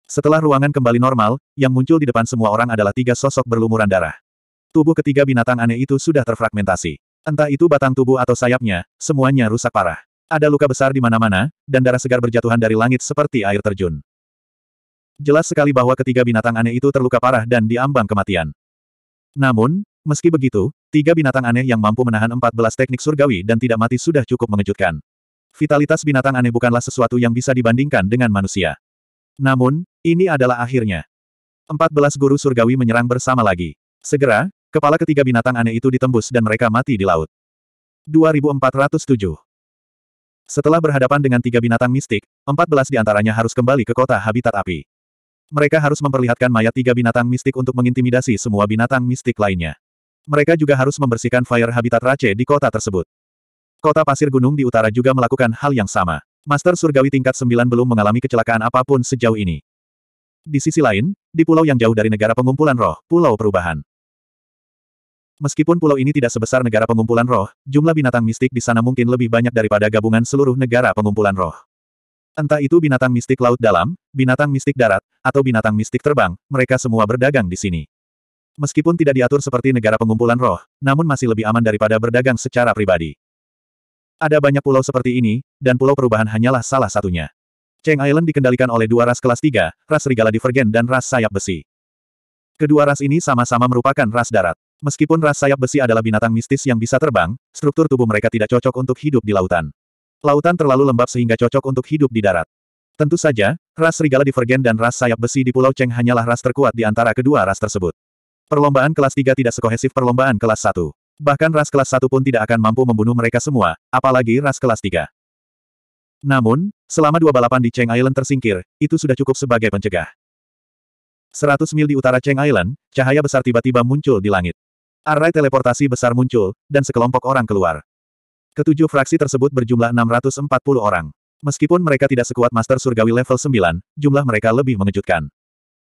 Setelah ruangan kembali normal, yang muncul di depan semua orang adalah tiga sosok berlumuran darah. Tubuh ketiga binatang aneh itu sudah terfragmentasi. Entah itu batang tubuh atau sayapnya, semuanya rusak parah. Ada luka besar di mana-mana, dan darah segar berjatuhan dari langit seperti air terjun. Jelas sekali bahwa ketiga binatang aneh itu terluka parah dan diambang kematian. Namun, Meski begitu, tiga binatang aneh yang mampu menahan 14 teknik surgawi dan tidak mati sudah cukup mengejutkan. Vitalitas binatang aneh bukanlah sesuatu yang bisa dibandingkan dengan manusia. Namun, ini adalah akhirnya. 14 guru surgawi menyerang bersama lagi. Segera, kepala ketiga binatang aneh itu ditembus dan mereka mati di laut. 2407 Setelah berhadapan dengan tiga binatang mistik, 14 diantaranya harus kembali ke kota habitat api. Mereka harus memperlihatkan mayat tiga binatang mistik untuk mengintimidasi semua binatang mistik lainnya mereka juga harus membersihkan fire habitat Rache di kota tersebut. Kota pasir gunung di utara juga melakukan hal yang sama. Master Surgawi tingkat 9 belum mengalami kecelakaan apapun sejauh ini. Di sisi lain, di pulau yang jauh dari negara pengumpulan roh, Pulau Perubahan. Meskipun pulau ini tidak sebesar negara pengumpulan roh, jumlah binatang mistik di sana mungkin lebih banyak daripada gabungan seluruh negara pengumpulan roh. Entah itu binatang mistik laut dalam, binatang mistik darat, atau binatang mistik terbang, mereka semua berdagang di sini. Meskipun tidak diatur seperti negara pengumpulan roh, namun masih lebih aman daripada berdagang secara pribadi. Ada banyak pulau seperti ini, dan pulau perubahan hanyalah salah satunya. Cheng Island dikendalikan oleh dua ras kelas tiga: ras serigala divergen dan ras sayap besi. Kedua ras ini sama-sama merupakan ras darat. Meskipun ras sayap besi adalah binatang mistis yang bisa terbang, struktur tubuh mereka tidak cocok untuk hidup di lautan. Lautan terlalu lembab sehingga cocok untuk hidup di darat. Tentu saja, ras serigala divergen dan ras sayap besi di Pulau Cheng hanyalah ras terkuat di antara kedua ras tersebut. Perlombaan kelas 3 tidak sekohesif perlombaan kelas 1. Bahkan ras kelas 1 pun tidak akan mampu membunuh mereka semua, apalagi ras kelas 3. Namun, selama dua balapan di Cheng Island tersingkir, itu sudah cukup sebagai pencegah. 100 mil di utara Cheng Island, cahaya besar tiba-tiba muncul di langit. Array teleportasi besar muncul, dan sekelompok orang keluar. Ketujuh fraksi tersebut berjumlah 640 orang. Meskipun mereka tidak sekuat Master Surgawi level 9, jumlah mereka lebih mengejutkan.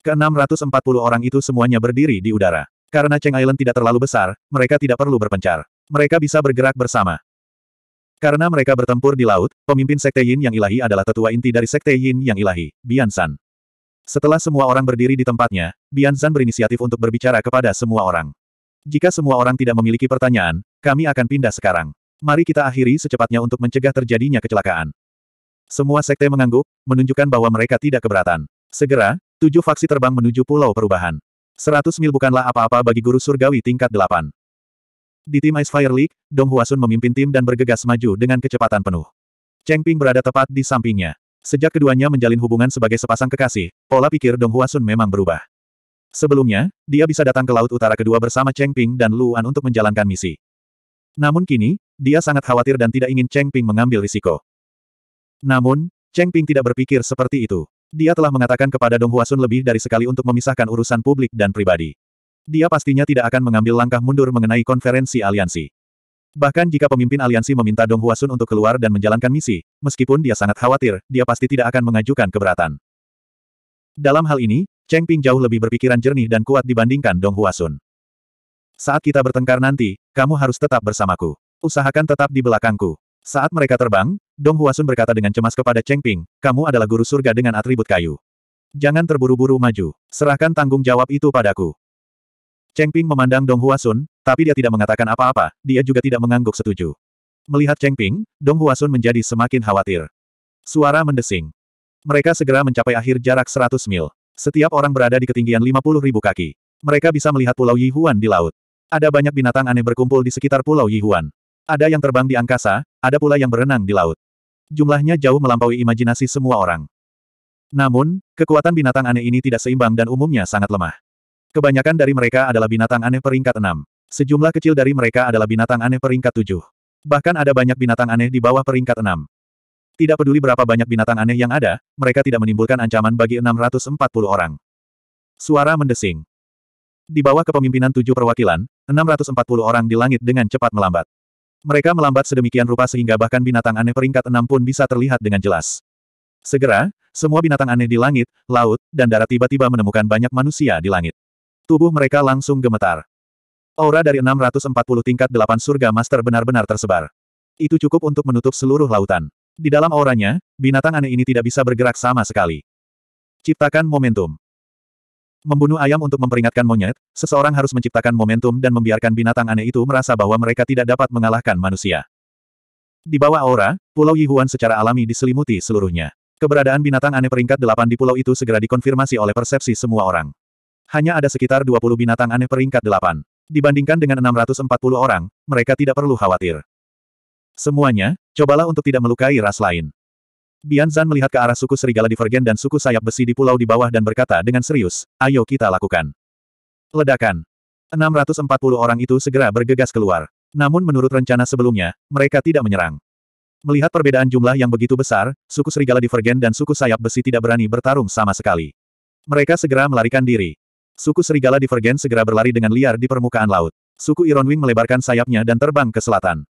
Ke-640 orang itu semuanya berdiri di udara. Karena Cheng Island tidak terlalu besar, mereka tidak perlu berpencar. Mereka bisa bergerak bersama. Karena mereka bertempur di laut, pemimpin Sekte Yin yang ilahi adalah tetua inti dari Sekte Yin yang ilahi, Bian San. Setelah semua orang berdiri di tempatnya, Bian San berinisiatif untuk berbicara kepada semua orang. Jika semua orang tidak memiliki pertanyaan, kami akan pindah sekarang. Mari kita akhiri secepatnya untuk mencegah terjadinya kecelakaan. Semua sekte mengangguk, menunjukkan bahwa mereka tidak keberatan. Segera, Tujuh faksi terbang menuju Pulau Perubahan. Seratus mil bukanlah apa-apa bagi guru surgawi tingkat delapan. Di tim Ice Fire League, Dong Huasun memimpin tim dan bergegas maju dengan kecepatan penuh. Cheng Ping berada tepat di sampingnya. Sejak keduanya menjalin hubungan sebagai sepasang kekasih, pola pikir Dong Huasun memang berubah. Sebelumnya, dia bisa datang ke Laut Utara kedua bersama Cheng Ping dan Luan untuk menjalankan misi. Namun kini, dia sangat khawatir dan tidak ingin Cheng Ping mengambil risiko. Namun, Cheng Ping tidak berpikir seperti itu. Dia telah mengatakan kepada Dong Huasun lebih dari sekali untuk memisahkan urusan publik dan pribadi. Dia pastinya tidak akan mengambil langkah mundur mengenai konferensi aliansi. Bahkan jika pemimpin aliansi meminta Dong Huasun untuk keluar dan menjalankan misi, meskipun dia sangat khawatir, dia pasti tidak akan mengajukan keberatan. Dalam hal ini, Cheng Ping jauh lebih berpikiran jernih dan kuat dibandingkan Dong Huasun. Saat kita bertengkar nanti, kamu harus tetap bersamaku. Usahakan tetap di belakangku. Saat mereka terbang, Dong Huasun berkata dengan cemas kepada Cheng Ping, kamu adalah guru surga dengan atribut kayu. Jangan terburu-buru maju, serahkan tanggung jawab itu padaku. Cheng Ping memandang Dong Huasun, tapi dia tidak mengatakan apa-apa, dia juga tidak mengangguk setuju. Melihat Cheng Ping, Dong Huasun menjadi semakin khawatir. Suara mendesing. Mereka segera mencapai akhir jarak 100 mil. Setiap orang berada di ketinggian 50 ribu kaki. Mereka bisa melihat Pulau Yihuan di laut. Ada banyak binatang aneh berkumpul di sekitar Pulau Yihuan. Ada yang terbang di angkasa, ada pula yang berenang di laut. Jumlahnya jauh melampaui imajinasi semua orang. Namun, kekuatan binatang aneh ini tidak seimbang dan umumnya sangat lemah. Kebanyakan dari mereka adalah binatang aneh peringkat 6. Sejumlah kecil dari mereka adalah binatang aneh peringkat 7. Bahkan ada banyak binatang aneh di bawah peringkat 6. Tidak peduli berapa banyak binatang aneh yang ada, mereka tidak menimbulkan ancaman bagi 640 orang. Suara mendesing. Di bawah kepemimpinan tujuh perwakilan, 640 orang di langit dengan cepat melambat. Mereka melambat sedemikian rupa sehingga bahkan binatang aneh peringkat enam pun bisa terlihat dengan jelas. Segera, semua binatang aneh di langit, laut, dan darat tiba-tiba menemukan banyak manusia di langit. Tubuh mereka langsung gemetar. Aura dari 640 tingkat delapan surga master benar-benar tersebar. Itu cukup untuk menutup seluruh lautan. Di dalam auranya, binatang aneh ini tidak bisa bergerak sama sekali. Ciptakan momentum. Membunuh ayam untuk memperingatkan monyet, seseorang harus menciptakan momentum dan membiarkan binatang aneh itu merasa bahwa mereka tidak dapat mengalahkan manusia. Di bawah aura, Pulau Yihuan secara alami diselimuti seluruhnya. Keberadaan binatang aneh peringkat 8 di pulau itu segera dikonfirmasi oleh persepsi semua orang. Hanya ada sekitar 20 binatang aneh peringkat 8. Dibandingkan dengan 640 orang, mereka tidak perlu khawatir. Semuanya, cobalah untuk tidak melukai ras lain. Bian Zan melihat ke arah suku serigala divergen dan suku sayap besi di pulau di bawah dan berkata dengan serius, ayo kita lakukan. Ledakan. 640 orang itu segera bergegas keluar. Namun menurut rencana sebelumnya, mereka tidak menyerang. Melihat perbedaan jumlah yang begitu besar, suku serigala divergen dan suku sayap besi tidak berani bertarung sama sekali. Mereka segera melarikan diri. Suku serigala divergen segera berlari dengan liar di permukaan laut. Suku Ironwing melebarkan sayapnya dan terbang ke selatan.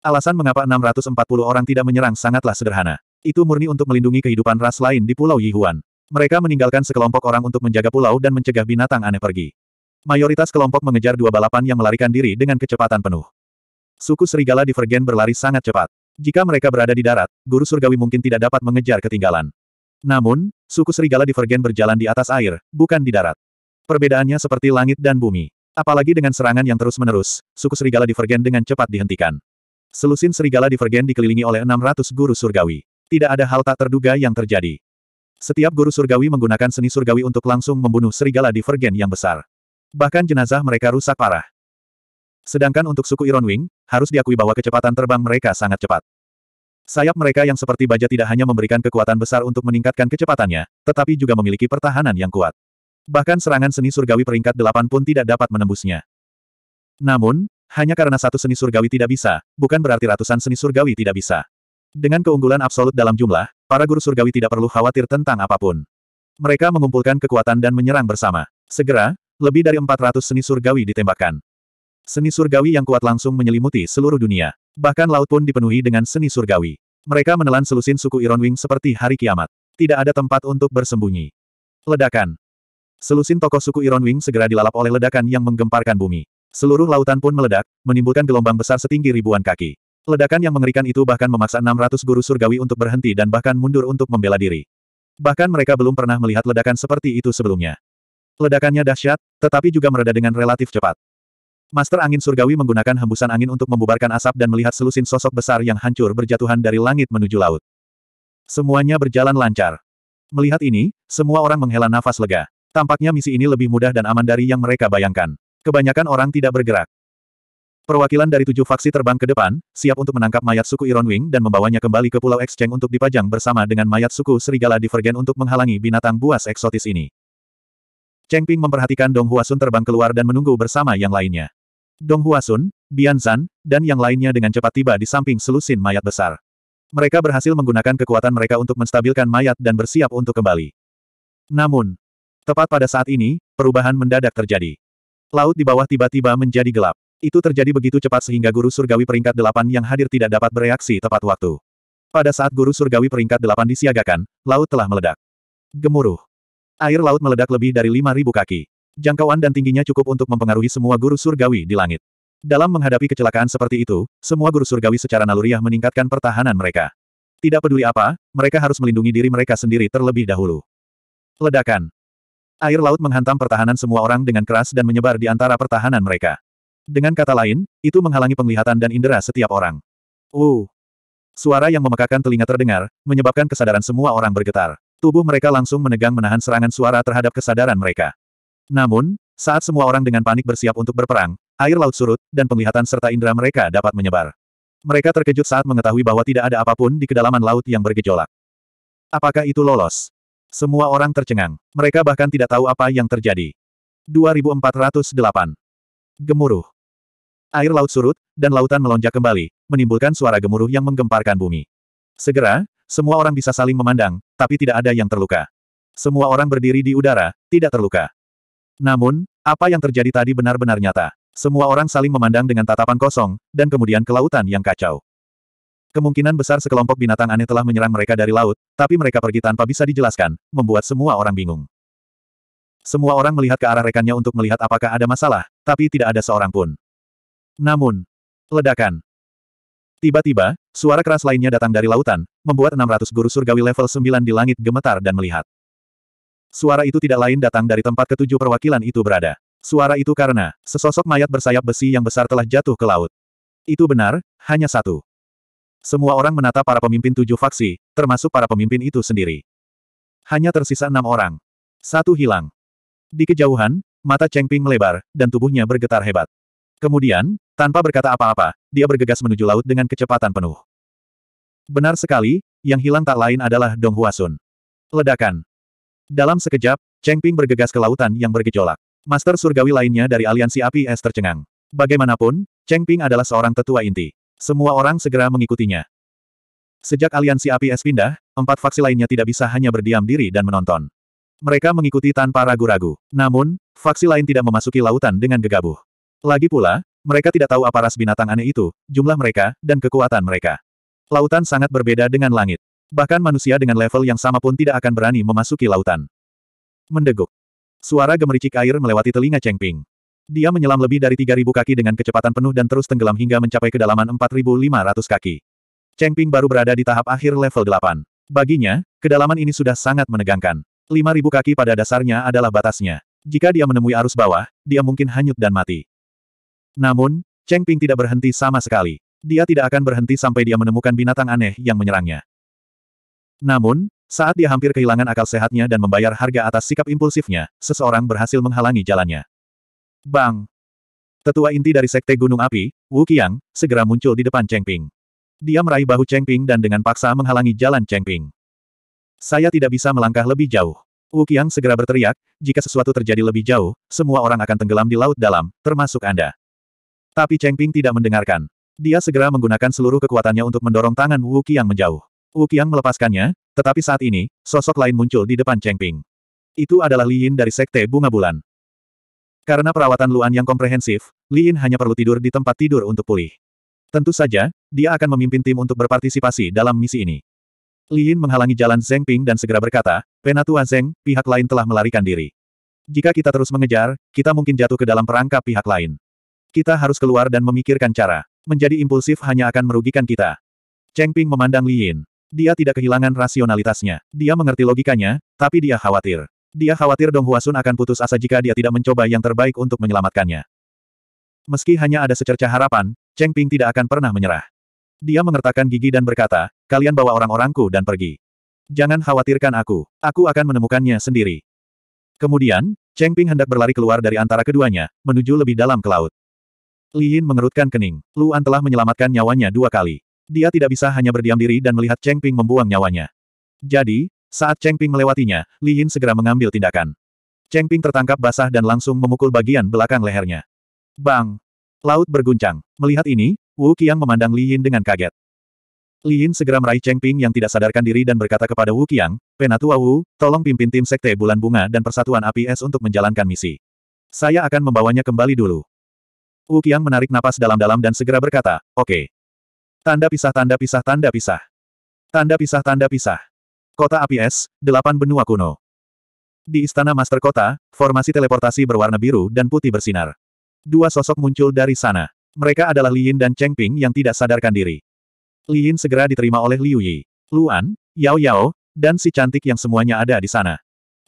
Alasan mengapa 640 orang tidak menyerang sangatlah sederhana. Itu murni untuk melindungi kehidupan ras lain di Pulau Yihuan. Mereka meninggalkan sekelompok orang untuk menjaga pulau dan mencegah binatang aneh pergi. Mayoritas kelompok mengejar dua balapan yang melarikan diri dengan kecepatan penuh. Suku serigala divergen berlari sangat cepat. Jika mereka berada di darat, guru surgawi mungkin tidak dapat mengejar ketinggalan. Namun, suku serigala divergen berjalan di atas air, bukan di darat. Perbedaannya seperti langit dan bumi. Apalagi dengan serangan yang terus-menerus, suku serigala divergen dengan cepat dihentikan. Selusin serigala divergen dikelilingi oleh 600 guru surgawi. Tidak ada hal tak terduga yang terjadi. Setiap guru surgawi menggunakan seni surgawi untuk langsung membunuh serigala di Vergen yang besar. Bahkan jenazah mereka rusak parah. Sedangkan untuk suku Ironwing, harus diakui bahwa kecepatan terbang mereka sangat cepat. Sayap mereka yang seperti baja tidak hanya memberikan kekuatan besar untuk meningkatkan kecepatannya, tetapi juga memiliki pertahanan yang kuat. Bahkan serangan seni surgawi peringkat delapan pun tidak dapat menembusnya. Namun, hanya karena satu seni surgawi tidak bisa, bukan berarti ratusan seni surgawi tidak bisa. Dengan keunggulan absolut dalam jumlah, para guru surgawi tidak perlu khawatir tentang apapun. Mereka mengumpulkan kekuatan dan menyerang bersama. Segera, lebih dari 400 seni surgawi ditembakkan. Seni surgawi yang kuat langsung menyelimuti seluruh dunia. Bahkan laut pun dipenuhi dengan seni surgawi. Mereka menelan selusin suku Iron Wing seperti hari kiamat. Tidak ada tempat untuk bersembunyi. Ledakan. Selusin tokoh suku Iron Wing segera dilalap oleh ledakan yang menggemparkan bumi. Seluruh lautan pun meledak, menimbulkan gelombang besar setinggi ribuan kaki. Ledakan yang mengerikan itu bahkan memaksa 600 guru surgawi untuk berhenti dan bahkan mundur untuk membela diri. Bahkan mereka belum pernah melihat ledakan seperti itu sebelumnya. Ledakannya dahsyat, tetapi juga mereda dengan relatif cepat. Master Angin Surgawi menggunakan hembusan angin untuk membubarkan asap dan melihat selusin sosok besar yang hancur berjatuhan dari langit menuju laut. Semuanya berjalan lancar. Melihat ini, semua orang menghela nafas lega. Tampaknya misi ini lebih mudah dan aman dari yang mereka bayangkan. Kebanyakan orang tidak bergerak. Perwakilan dari tujuh faksi terbang ke depan, siap untuk menangkap mayat suku Iron Wing dan membawanya kembali ke Pulau Exchange untuk dipajang bersama dengan mayat suku Serigala Divergen untuk menghalangi binatang buas eksotis ini. Cheng Ping memperhatikan Dong Huasun terbang keluar dan menunggu bersama yang lainnya. Dong Huasun, Bian Zan, dan yang lainnya dengan cepat tiba di samping selusin mayat besar. Mereka berhasil menggunakan kekuatan mereka untuk menstabilkan mayat dan bersiap untuk kembali. Namun, tepat pada saat ini, perubahan mendadak terjadi. Laut di bawah tiba-tiba menjadi gelap. Itu terjadi begitu cepat sehingga guru surgawi peringkat delapan yang hadir tidak dapat bereaksi tepat waktu. Pada saat guru surgawi peringkat delapan disiagakan, laut telah meledak. Gemuruh. Air laut meledak lebih dari 5.000 kaki. Jangkauan dan tingginya cukup untuk mempengaruhi semua guru surgawi di langit. Dalam menghadapi kecelakaan seperti itu, semua guru surgawi secara naluriah meningkatkan pertahanan mereka. Tidak peduli apa, mereka harus melindungi diri mereka sendiri terlebih dahulu. Ledakan. Air laut menghantam pertahanan semua orang dengan keras dan menyebar di antara pertahanan mereka. Dengan kata lain, itu menghalangi penglihatan dan indera setiap orang. Uh. Suara yang memekakan telinga terdengar, menyebabkan kesadaran semua orang bergetar. Tubuh mereka langsung menegang menahan serangan suara terhadap kesadaran mereka. Namun, saat semua orang dengan panik bersiap untuk berperang, air laut surut, dan penglihatan serta indera mereka dapat menyebar. Mereka terkejut saat mengetahui bahwa tidak ada apapun di kedalaman laut yang bergejolak. Apakah itu lolos? Semua orang tercengang. Mereka bahkan tidak tahu apa yang terjadi. 2408 Gemuruh air laut surut, dan lautan melonjak kembali, menimbulkan suara gemuruh yang menggemparkan bumi. Segera, semua orang bisa saling memandang, tapi tidak ada yang terluka. Semua orang berdiri di udara, tidak terluka. Namun, apa yang terjadi tadi benar-benar nyata. Semua orang saling memandang dengan tatapan kosong, dan kemudian ke lautan yang kacau. Kemungkinan besar sekelompok binatang aneh telah menyerang mereka dari laut, tapi mereka pergi tanpa bisa dijelaskan, membuat semua orang bingung. Semua orang melihat ke arah rekannya untuk melihat apakah ada masalah, tapi tidak ada seorang pun. Namun, ledakan. Tiba-tiba, suara keras lainnya datang dari lautan, membuat 600 guru surgawi level 9 di langit gemetar dan melihat. Suara itu tidak lain datang dari tempat ketujuh perwakilan itu berada. Suara itu karena, sesosok mayat bersayap besi yang besar telah jatuh ke laut. Itu benar, hanya satu. Semua orang menata para pemimpin tujuh faksi, termasuk para pemimpin itu sendiri. Hanya tersisa enam orang. Satu hilang. Di kejauhan, mata Cheng Ping melebar, dan tubuhnya bergetar hebat. Kemudian, tanpa berkata apa-apa, dia bergegas menuju laut dengan kecepatan penuh. Benar sekali, yang hilang tak lain adalah Dong Huasun. Ledakan. Dalam sekejap, Cheng Ping bergegas ke lautan yang bergejolak. Master surgawi lainnya dari aliansi api es tercengang. Bagaimanapun, Cheng Ping adalah seorang tetua inti. Semua orang segera mengikutinya. Sejak aliansi api es pindah, empat faksi lainnya tidak bisa hanya berdiam diri dan menonton. Mereka mengikuti tanpa ragu-ragu. Namun, faksi lain tidak memasuki lautan dengan gegabah. Lagi pula, mereka tidak tahu apa ras binatang aneh itu, jumlah mereka, dan kekuatan mereka. Lautan sangat berbeda dengan langit. Bahkan manusia dengan level yang sama pun tidak akan berani memasuki lautan. Mendeguk. Suara gemericik air melewati telinga Cheng Ping. Dia menyelam lebih dari 3.000 kaki dengan kecepatan penuh dan terus tenggelam hingga mencapai kedalaman 4.500 kaki. Cheng Ping baru berada di tahap akhir level 8. Baginya, kedalaman ini sudah sangat menegangkan. 5.000 kaki pada dasarnya adalah batasnya. Jika dia menemui arus bawah, dia mungkin hanyut dan mati. Namun, Cheng Ping tidak berhenti sama sekali. Dia tidak akan berhenti sampai dia menemukan binatang aneh yang menyerangnya. Namun, saat dia hampir kehilangan akal sehatnya dan membayar harga atas sikap impulsifnya, seseorang berhasil menghalangi jalannya. Bang! Tetua inti dari Sekte Gunung Api, Wu Qiang, segera muncul di depan Cheng Ping. Dia meraih bahu Cheng Ping dan dengan paksa menghalangi jalan Cheng Ping. Saya tidak bisa melangkah lebih jauh. Wu Qiang segera berteriak, jika sesuatu terjadi lebih jauh, semua orang akan tenggelam di laut dalam, termasuk Anda. Tapi Cheng Ping tidak mendengarkan. Dia segera menggunakan seluruh kekuatannya untuk mendorong tangan Wu Qiang menjauh. Wu Qiang melepaskannya, tetapi saat ini, sosok lain muncul di depan Cheng Ping. Itu adalah Li Yin dari Sekte Bunga Bulan. Karena perawatan Luan yang komprehensif, Li Yin hanya perlu tidur di tempat tidur untuk pulih. Tentu saja, dia akan memimpin tim untuk berpartisipasi dalam misi ini. Li Yin menghalangi jalan Zeng Ping dan segera berkata, Penatua Zeng, pihak lain telah melarikan diri. Jika kita terus mengejar, kita mungkin jatuh ke dalam perangkap pihak lain. Kita harus keluar dan memikirkan cara. Menjadi impulsif hanya akan merugikan kita. Cheng Ping memandang Li Yin. Dia tidak kehilangan rasionalitasnya. Dia mengerti logikanya, tapi dia khawatir. Dia khawatir Dong Huasun akan putus asa jika dia tidak mencoba yang terbaik untuk menyelamatkannya. Meski hanya ada secerca harapan, Cheng Ping tidak akan pernah menyerah. Dia mengertakkan gigi dan berkata, kalian bawa orang-orangku dan pergi. Jangan khawatirkan aku, aku akan menemukannya sendiri. Kemudian, Cheng Ping hendak berlari keluar dari antara keduanya, menuju lebih dalam ke laut. Li Yin mengerutkan kening. Luan telah menyelamatkan nyawanya dua kali. Dia tidak bisa hanya berdiam diri dan melihat Cheng Ping membuang nyawanya. Jadi, saat Cheng Ping melewatinya, Li Yin segera mengambil tindakan. Cheng Ping tertangkap basah dan langsung memukul bagian belakang lehernya. Bang! Laut berguncang. Melihat ini, Wu Qiang memandang Li Yin dengan kaget. Li Yin segera meraih Cheng Ping yang tidak sadarkan diri dan berkata kepada Wu Qiang, Penatua Wu, tolong pimpin tim Sekte Bulan Bunga dan Persatuan APS untuk menjalankan misi. Saya akan membawanya kembali dulu. Wu Qiang menarik napas dalam-dalam dan segera berkata, oke. Okay. Tanda pisah tanda pisah tanda pisah. Tanda pisah tanda pisah. Kota api es, delapan benua kuno. Di istana master kota, formasi teleportasi berwarna biru dan putih bersinar. Dua sosok muncul dari sana. Mereka adalah Li Yin dan Cheng Ping yang tidak sadarkan diri. Li Yin segera diterima oleh Liu Yi, Luan, Yao Yao, dan si cantik yang semuanya ada di sana.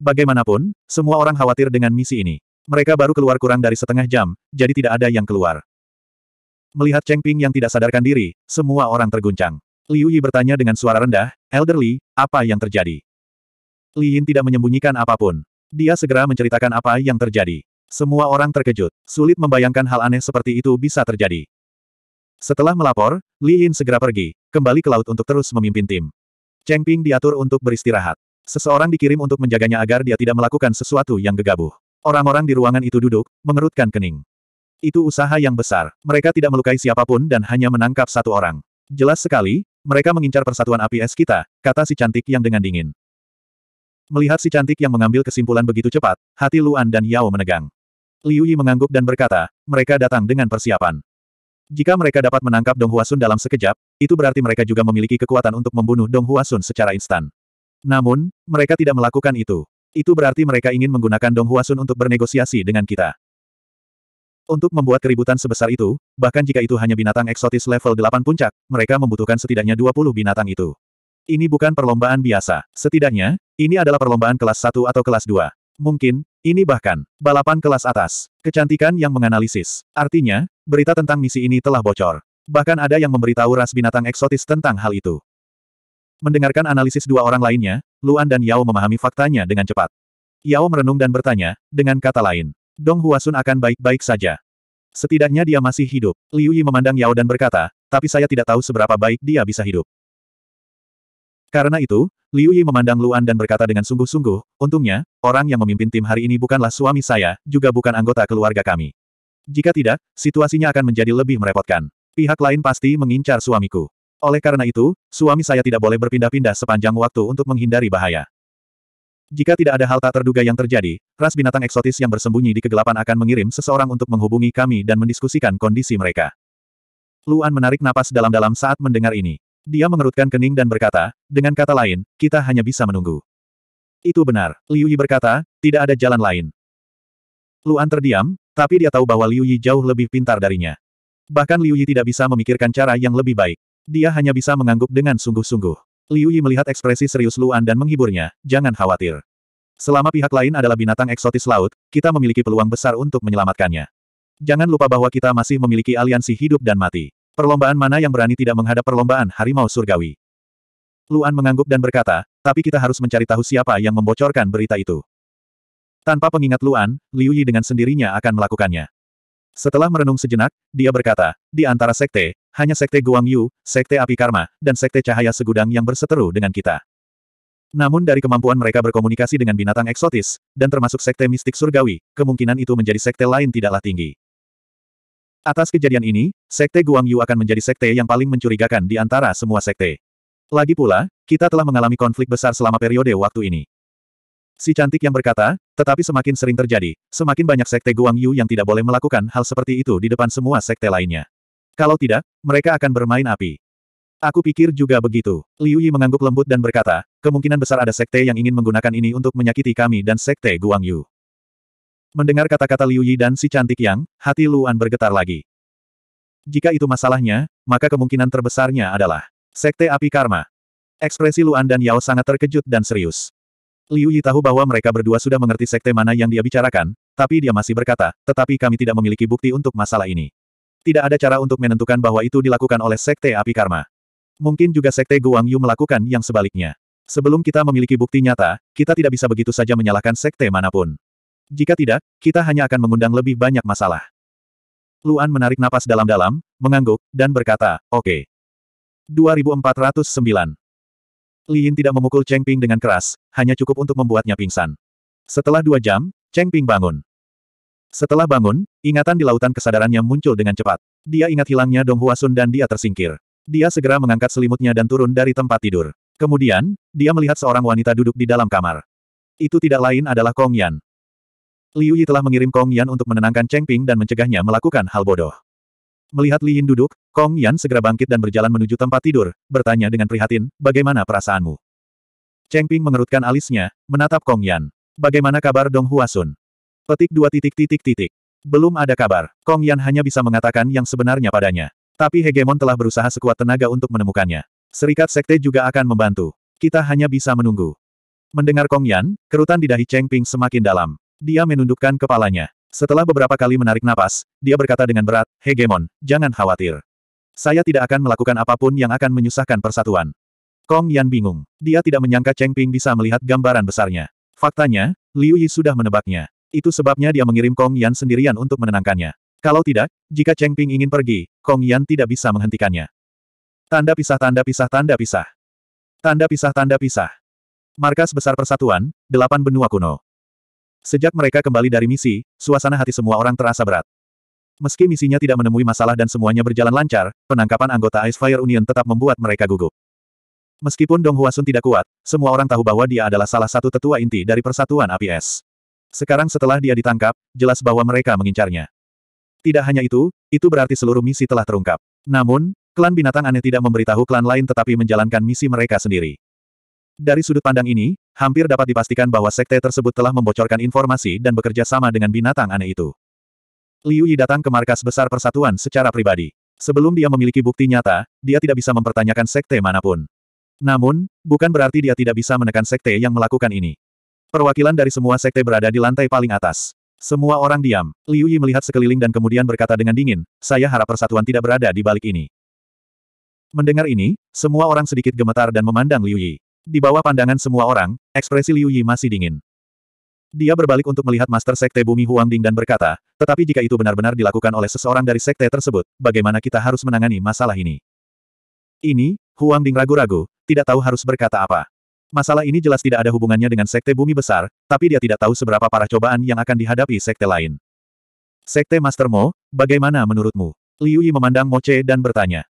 Bagaimanapun, semua orang khawatir dengan misi ini. Mereka baru keluar kurang dari setengah jam, jadi tidak ada yang keluar. Melihat Cheng Ping yang tidak sadarkan diri, semua orang terguncang. Liu Yi bertanya dengan suara rendah, Elderly, apa yang terjadi? Li Yin tidak menyembunyikan apapun. Dia segera menceritakan apa yang terjadi. Semua orang terkejut, sulit membayangkan hal aneh seperti itu bisa terjadi. Setelah melapor, Li Yin segera pergi, kembali ke laut untuk terus memimpin tim. Cheng Ping diatur untuk beristirahat. Seseorang dikirim untuk menjaganya agar dia tidak melakukan sesuatu yang gegabah. Orang-orang di ruangan itu duduk, mengerutkan kening. Itu usaha yang besar. Mereka tidak melukai siapapun dan hanya menangkap satu orang. Jelas sekali, mereka mengincar persatuan api es kita, kata si cantik yang dengan dingin. Melihat si cantik yang mengambil kesimpulan begitu cepat, hati Luan dan Yao menegang. Liu Yi mengangguk dan berkata, mereka datang dengan persiapan. Jika mereka dapat menangkap Dong Huasun dalam sekejap, itu berarti mereka juga memiliki kekuatan untuk membunuh Dong Huasun secara instan. Namun, mereka tidak melakukan itu. Itu berarti mereka ingin menggunakan Dong Huasun untuk bernegosiasi dengan kita. Untuk membuat keributan sebesar itu, bahkan jika itu hanya binatang eksotis level 8 puncak, mereka membutuhkan setidaknya 20 binatang itu. Ini bukan perlombaan biasa. Setidaknya, ini adalah perlombaan kelas 1 atau kelas 2. Mungkin, ini bahkan, balapan kelas atas. Kecantikan yang menganalisis. Artinya, berita tentang misi ini telah bocor. Bahkan ada yang memberitahu ras binatang eksotis tentang hal itu. Mendengarkan analisis dua orang lainnya, Luan dan Yao memahami faktanya dengan cepat. Yao merenung dan bertanya, dengan kata lain, Dong Huasun akan baik-baik saja. Setidaknya dia masih hidup. Liu Yi memandang Yao dan berkata, tapi saya tidak tahu seberapa baik dia bisa hidup. Karena itu, Liu Yi memandang Luan dan berkata dengan sungguh-sungguh, untungnya, orang yang memimpin tim hari ini bukanlah suami saya, juga bukan anggota keluarga kami. Jika tidak, situasinya akan menjadi lebih merepotkan. Pihak lain pasti mengincar suamiku. Oleh karena itu, suami saya tidak boleh berpindah-pindah sepanjang waktu untuk menghindari bahaya. Jika tidak ada hal tak terduga yang terjadi, ras binatang eksotis yang bersembunyi di kegelapan akan mengirim seseorang untuk menghubungi kami dan mendiskusikan kondisi mereka. Luan menarik napas dalam-dalam saat mendengar ini. Dia mengerutkan kening dan berkata, dengan kata lain, kita hanya bisa menunggu. Itu benar, Liu Yi berkata, tidak ada jalan lain. Luan terdiam, tapi dia tahu bahwa Liu Yi jauh lebih pintar darinya. Bahkan Liu Yi tidak bisa memikirkan cara yang lebih baik. Dia hanya bisa mengangguk dengan sungguh-sungguh. Liu Yi melihat ekspresi serius Luan dan menghiburnya, jangan khawatir. Selama pihak lain adalah binatang eksotis laut, kita memiliki peluang besar untuk menyelamatkannya. Jangan lupa bahwa kita masih memiliki aliansi hidup dan mati. Perlombaan mana yang berani tidak menghadap perlombaan harimau surgawi? Luan mengangguk dan berkata, tapi kita harus mencari tahu siapa yang membocorkan berita itu. Tanpa pengingat Luan, Liu Yi dengan sendirinya akan melakukannya. Setelah merenung sejenak, dia berkata, di antara sekte, hanya Sekte Guang Yu, Sekte Api Karma, dan Sekte Cahaya Segudang yang berseteru dengan kita. Namun dari kemampuan mereka berkomunikasi dengan binatang eksotis, dan termasuk sekte mistik surgawi, kemungkinan itu menjadi sekte lain tidaklah tinggi. Atas kejadian ini, sekte Guang Yu akan menjadi sekte yang paling mencurigakan di antara semua sekte. Lagi pula, kita telah mengalami konflik besar selama periode waktu ini. Si cantik yang berkata, tetapi semakin sering terjadi, semakin banyak sekte Guang Yu yang tidak boleh melakukan hal seperti itu di depan semua sekte lainnya. Kalau tidak, mereka akan bermain api. Aku pikir juga begitu. Liu Yi mengangguk lembut dan berkata, kemungkinan besar ada sekte yang ingin menggunakan ini untuk menyakiti kami dan sekte Guang Yu. Mendengar kata-kata Liu Yi dan si cantik yang, hati Luan bergetar lagi. Jika itu masalahnya, maka kemungkinan terbesarnya adalah sekte api karma. Ekspresi Luan dan Yao sangat terkejut dan serius. Liu Yi tahu bahwa mereka berdua sudah mengerti sekte mana yang dia bicarakan, tapi dia masih berkata, tetapi kami tidak memiliki bukti untuk masalah ini. Tidak ada cara untuk menentukan bahwa itu dilakukan oleh Sekte Api Karma. Mungkin juga Sekte Guangyu melakukan yang sebaliknya. Sebelum kita memiliki bukti nyata, kita tidak bisa begitu saja menyalahkan Sekte manapun. Jika tidak, kita hanya akan mengundang lebih banyak masalah. Luan menarik napas dalam-dalam, mengangguk, dan berkata, oke. Okay. 2409 Liin tidak memukul Cheng Ping dengan keras, hanya cukup untuk membuatnya pingsan. Setelah dua jam, Cheng Ping bangun. Setelah bangun, ingatan di lautan kesadarannya muncul dengan cepat. Dia ingat hilangnya Dong Huasun dan dia tersingkir. Dia segera mengangkat selimutnya dan turun dari tempat tidur. Kemudian, dia melihat seorang wanita duduk di dalam kamar. Itu tidak lain adalah Kong Yan. Liu Yi telah mengirim Kong Yan untuk menenangkan Cheng Ping dan mencegahnya melakukan hal bodoh. Melihat Li Yin duduk, Kong Yan segera bangkit dan berjalan menuju tempat tidur, bertanya dengan prihatin, bagaimana perasaanmu? Cheng Ping mengerutkan alisnya, menatap Kong Yan. Bagaimana kabar Dong Huasun? Petik dua titik titik titik. Belum ada kabar. Kong Yan hanya bisa mengatakan yang sebenarnya padanya. Tapi Hegemon telah berusaha sekuat tenaga untuk menemukannya. Serikat Sekte juga akan membantu. Kita hanya bisa menunggu. Mendengar Kong Yan, kerutan di dahi Cheng Ping semakin dalam. Dia menundukkan kepalanya. Setelah beberapa kali menarik napas, dia berkata dengan berat, Hegemon, jangan khawatir. Saya tidak akan melakukan apapun yang akan menyusahkan persatuan. Kong Yan bingung. Dia tidak menyangka Cheng Ping bisa melihat gambaran besarnya. Faktanya, Liu Yi sudah menebaknya. Itu sebabnya dia mengirim Kong Yan sendirian untuk menenangkannya. Kalau tidak, jika Cheng Ping ingin pergi, Kong Yan tidak bisa menghentikannya. Tanda pisah tanda pisah tanda pisah. Tanda pisah tanda pisah. Markas Besar Persatuan, Delapan Benua Kuno. Sejak mereka kembali dari misi, suasana hati semua orang terasa berat. Meski misinya tidak menemui masalah dan semuanya berjalan lancar, penangkapan anggota Ice Fire Union tetap membuat mereka gugup. Meskipun Dong Huasun tidak kuat, semua orang tahu bahwa dia adalah salah satu tetua inti dari Persatuan APS. Sekarang setelah dia ditangkap, jelas bahwa mereka mengincarnya. Tidak hanya itu, itu berarti seluruh misi telah terungkap. Namun, klan binatang aneh tidak memberitahu klan lain tetapi menjalankan misi mereka sendiri. Dari sudut pandang ini, hampir dapat dipastikan bahwa sekte tersebut telah membocorkan informasi dan bekerja sama dengan binatang aneh itu. Liu Yi datang ke markas besar persatuan secara pribadi. Sebelum dia memiliki bukti nyata, dia tidak bisa mempertanyakan sekte manapun. Namun, bukan berarti dia tidak bisa menekan sekte yang melakukan ini. Perwakilan dari semua sekte berada di lantai paling atas. Semua orang diam. Liu Yi melihat sekeliling dan kemudian berkata dengan dingin, saya harap persatuan tidak berada di balik ini. Mendengar ini, semua orang sedikit gemetar dan memandang Liu Yi. Di bawah pandangan semua orang, ekspresi Liu Yi masih dingin. Dia berbalik untuk melihat Master Sekte Bumi Huang Ding dan berkata, tetapi jika itu benar-benar dilakukan oleh seseorang dari sekte tersebut, bagaimana kita harus menangani masalah ini? Ini, Huang Ding ragu-ragu, tidak tahu harus berkata apa. Masalah ini jelas tidak ada hubungannya dengan Sekte Bumi Besar, tapi dia tidak tahu seberapa parah cobaan yang akan dihadapi Sekte lain. Sekte Master Mo, bagaimana menurutmu? Liu Yi memandang Moce dan bertanya.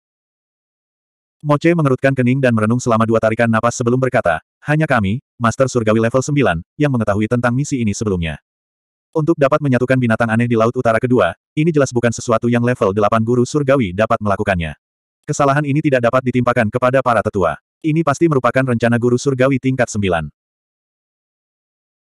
Moce mengerutkan kening dan merenung selama dua tarikan napas sebelum berkata, hanya kami, Master Surgawi level 9, yang mengetahui tentang misi ini sebelumnya. Untuk dapat menyatukan binatang aneh di Laut Utara kedua, ini jelas bukan sesuatu yang level 8 guru surgawi dapat melakukannya. Kesalahan ini tidak dapat ditimpakan kepada para tetua. Ini pasti merupakan rencana guru surgawi tingkat sembilan.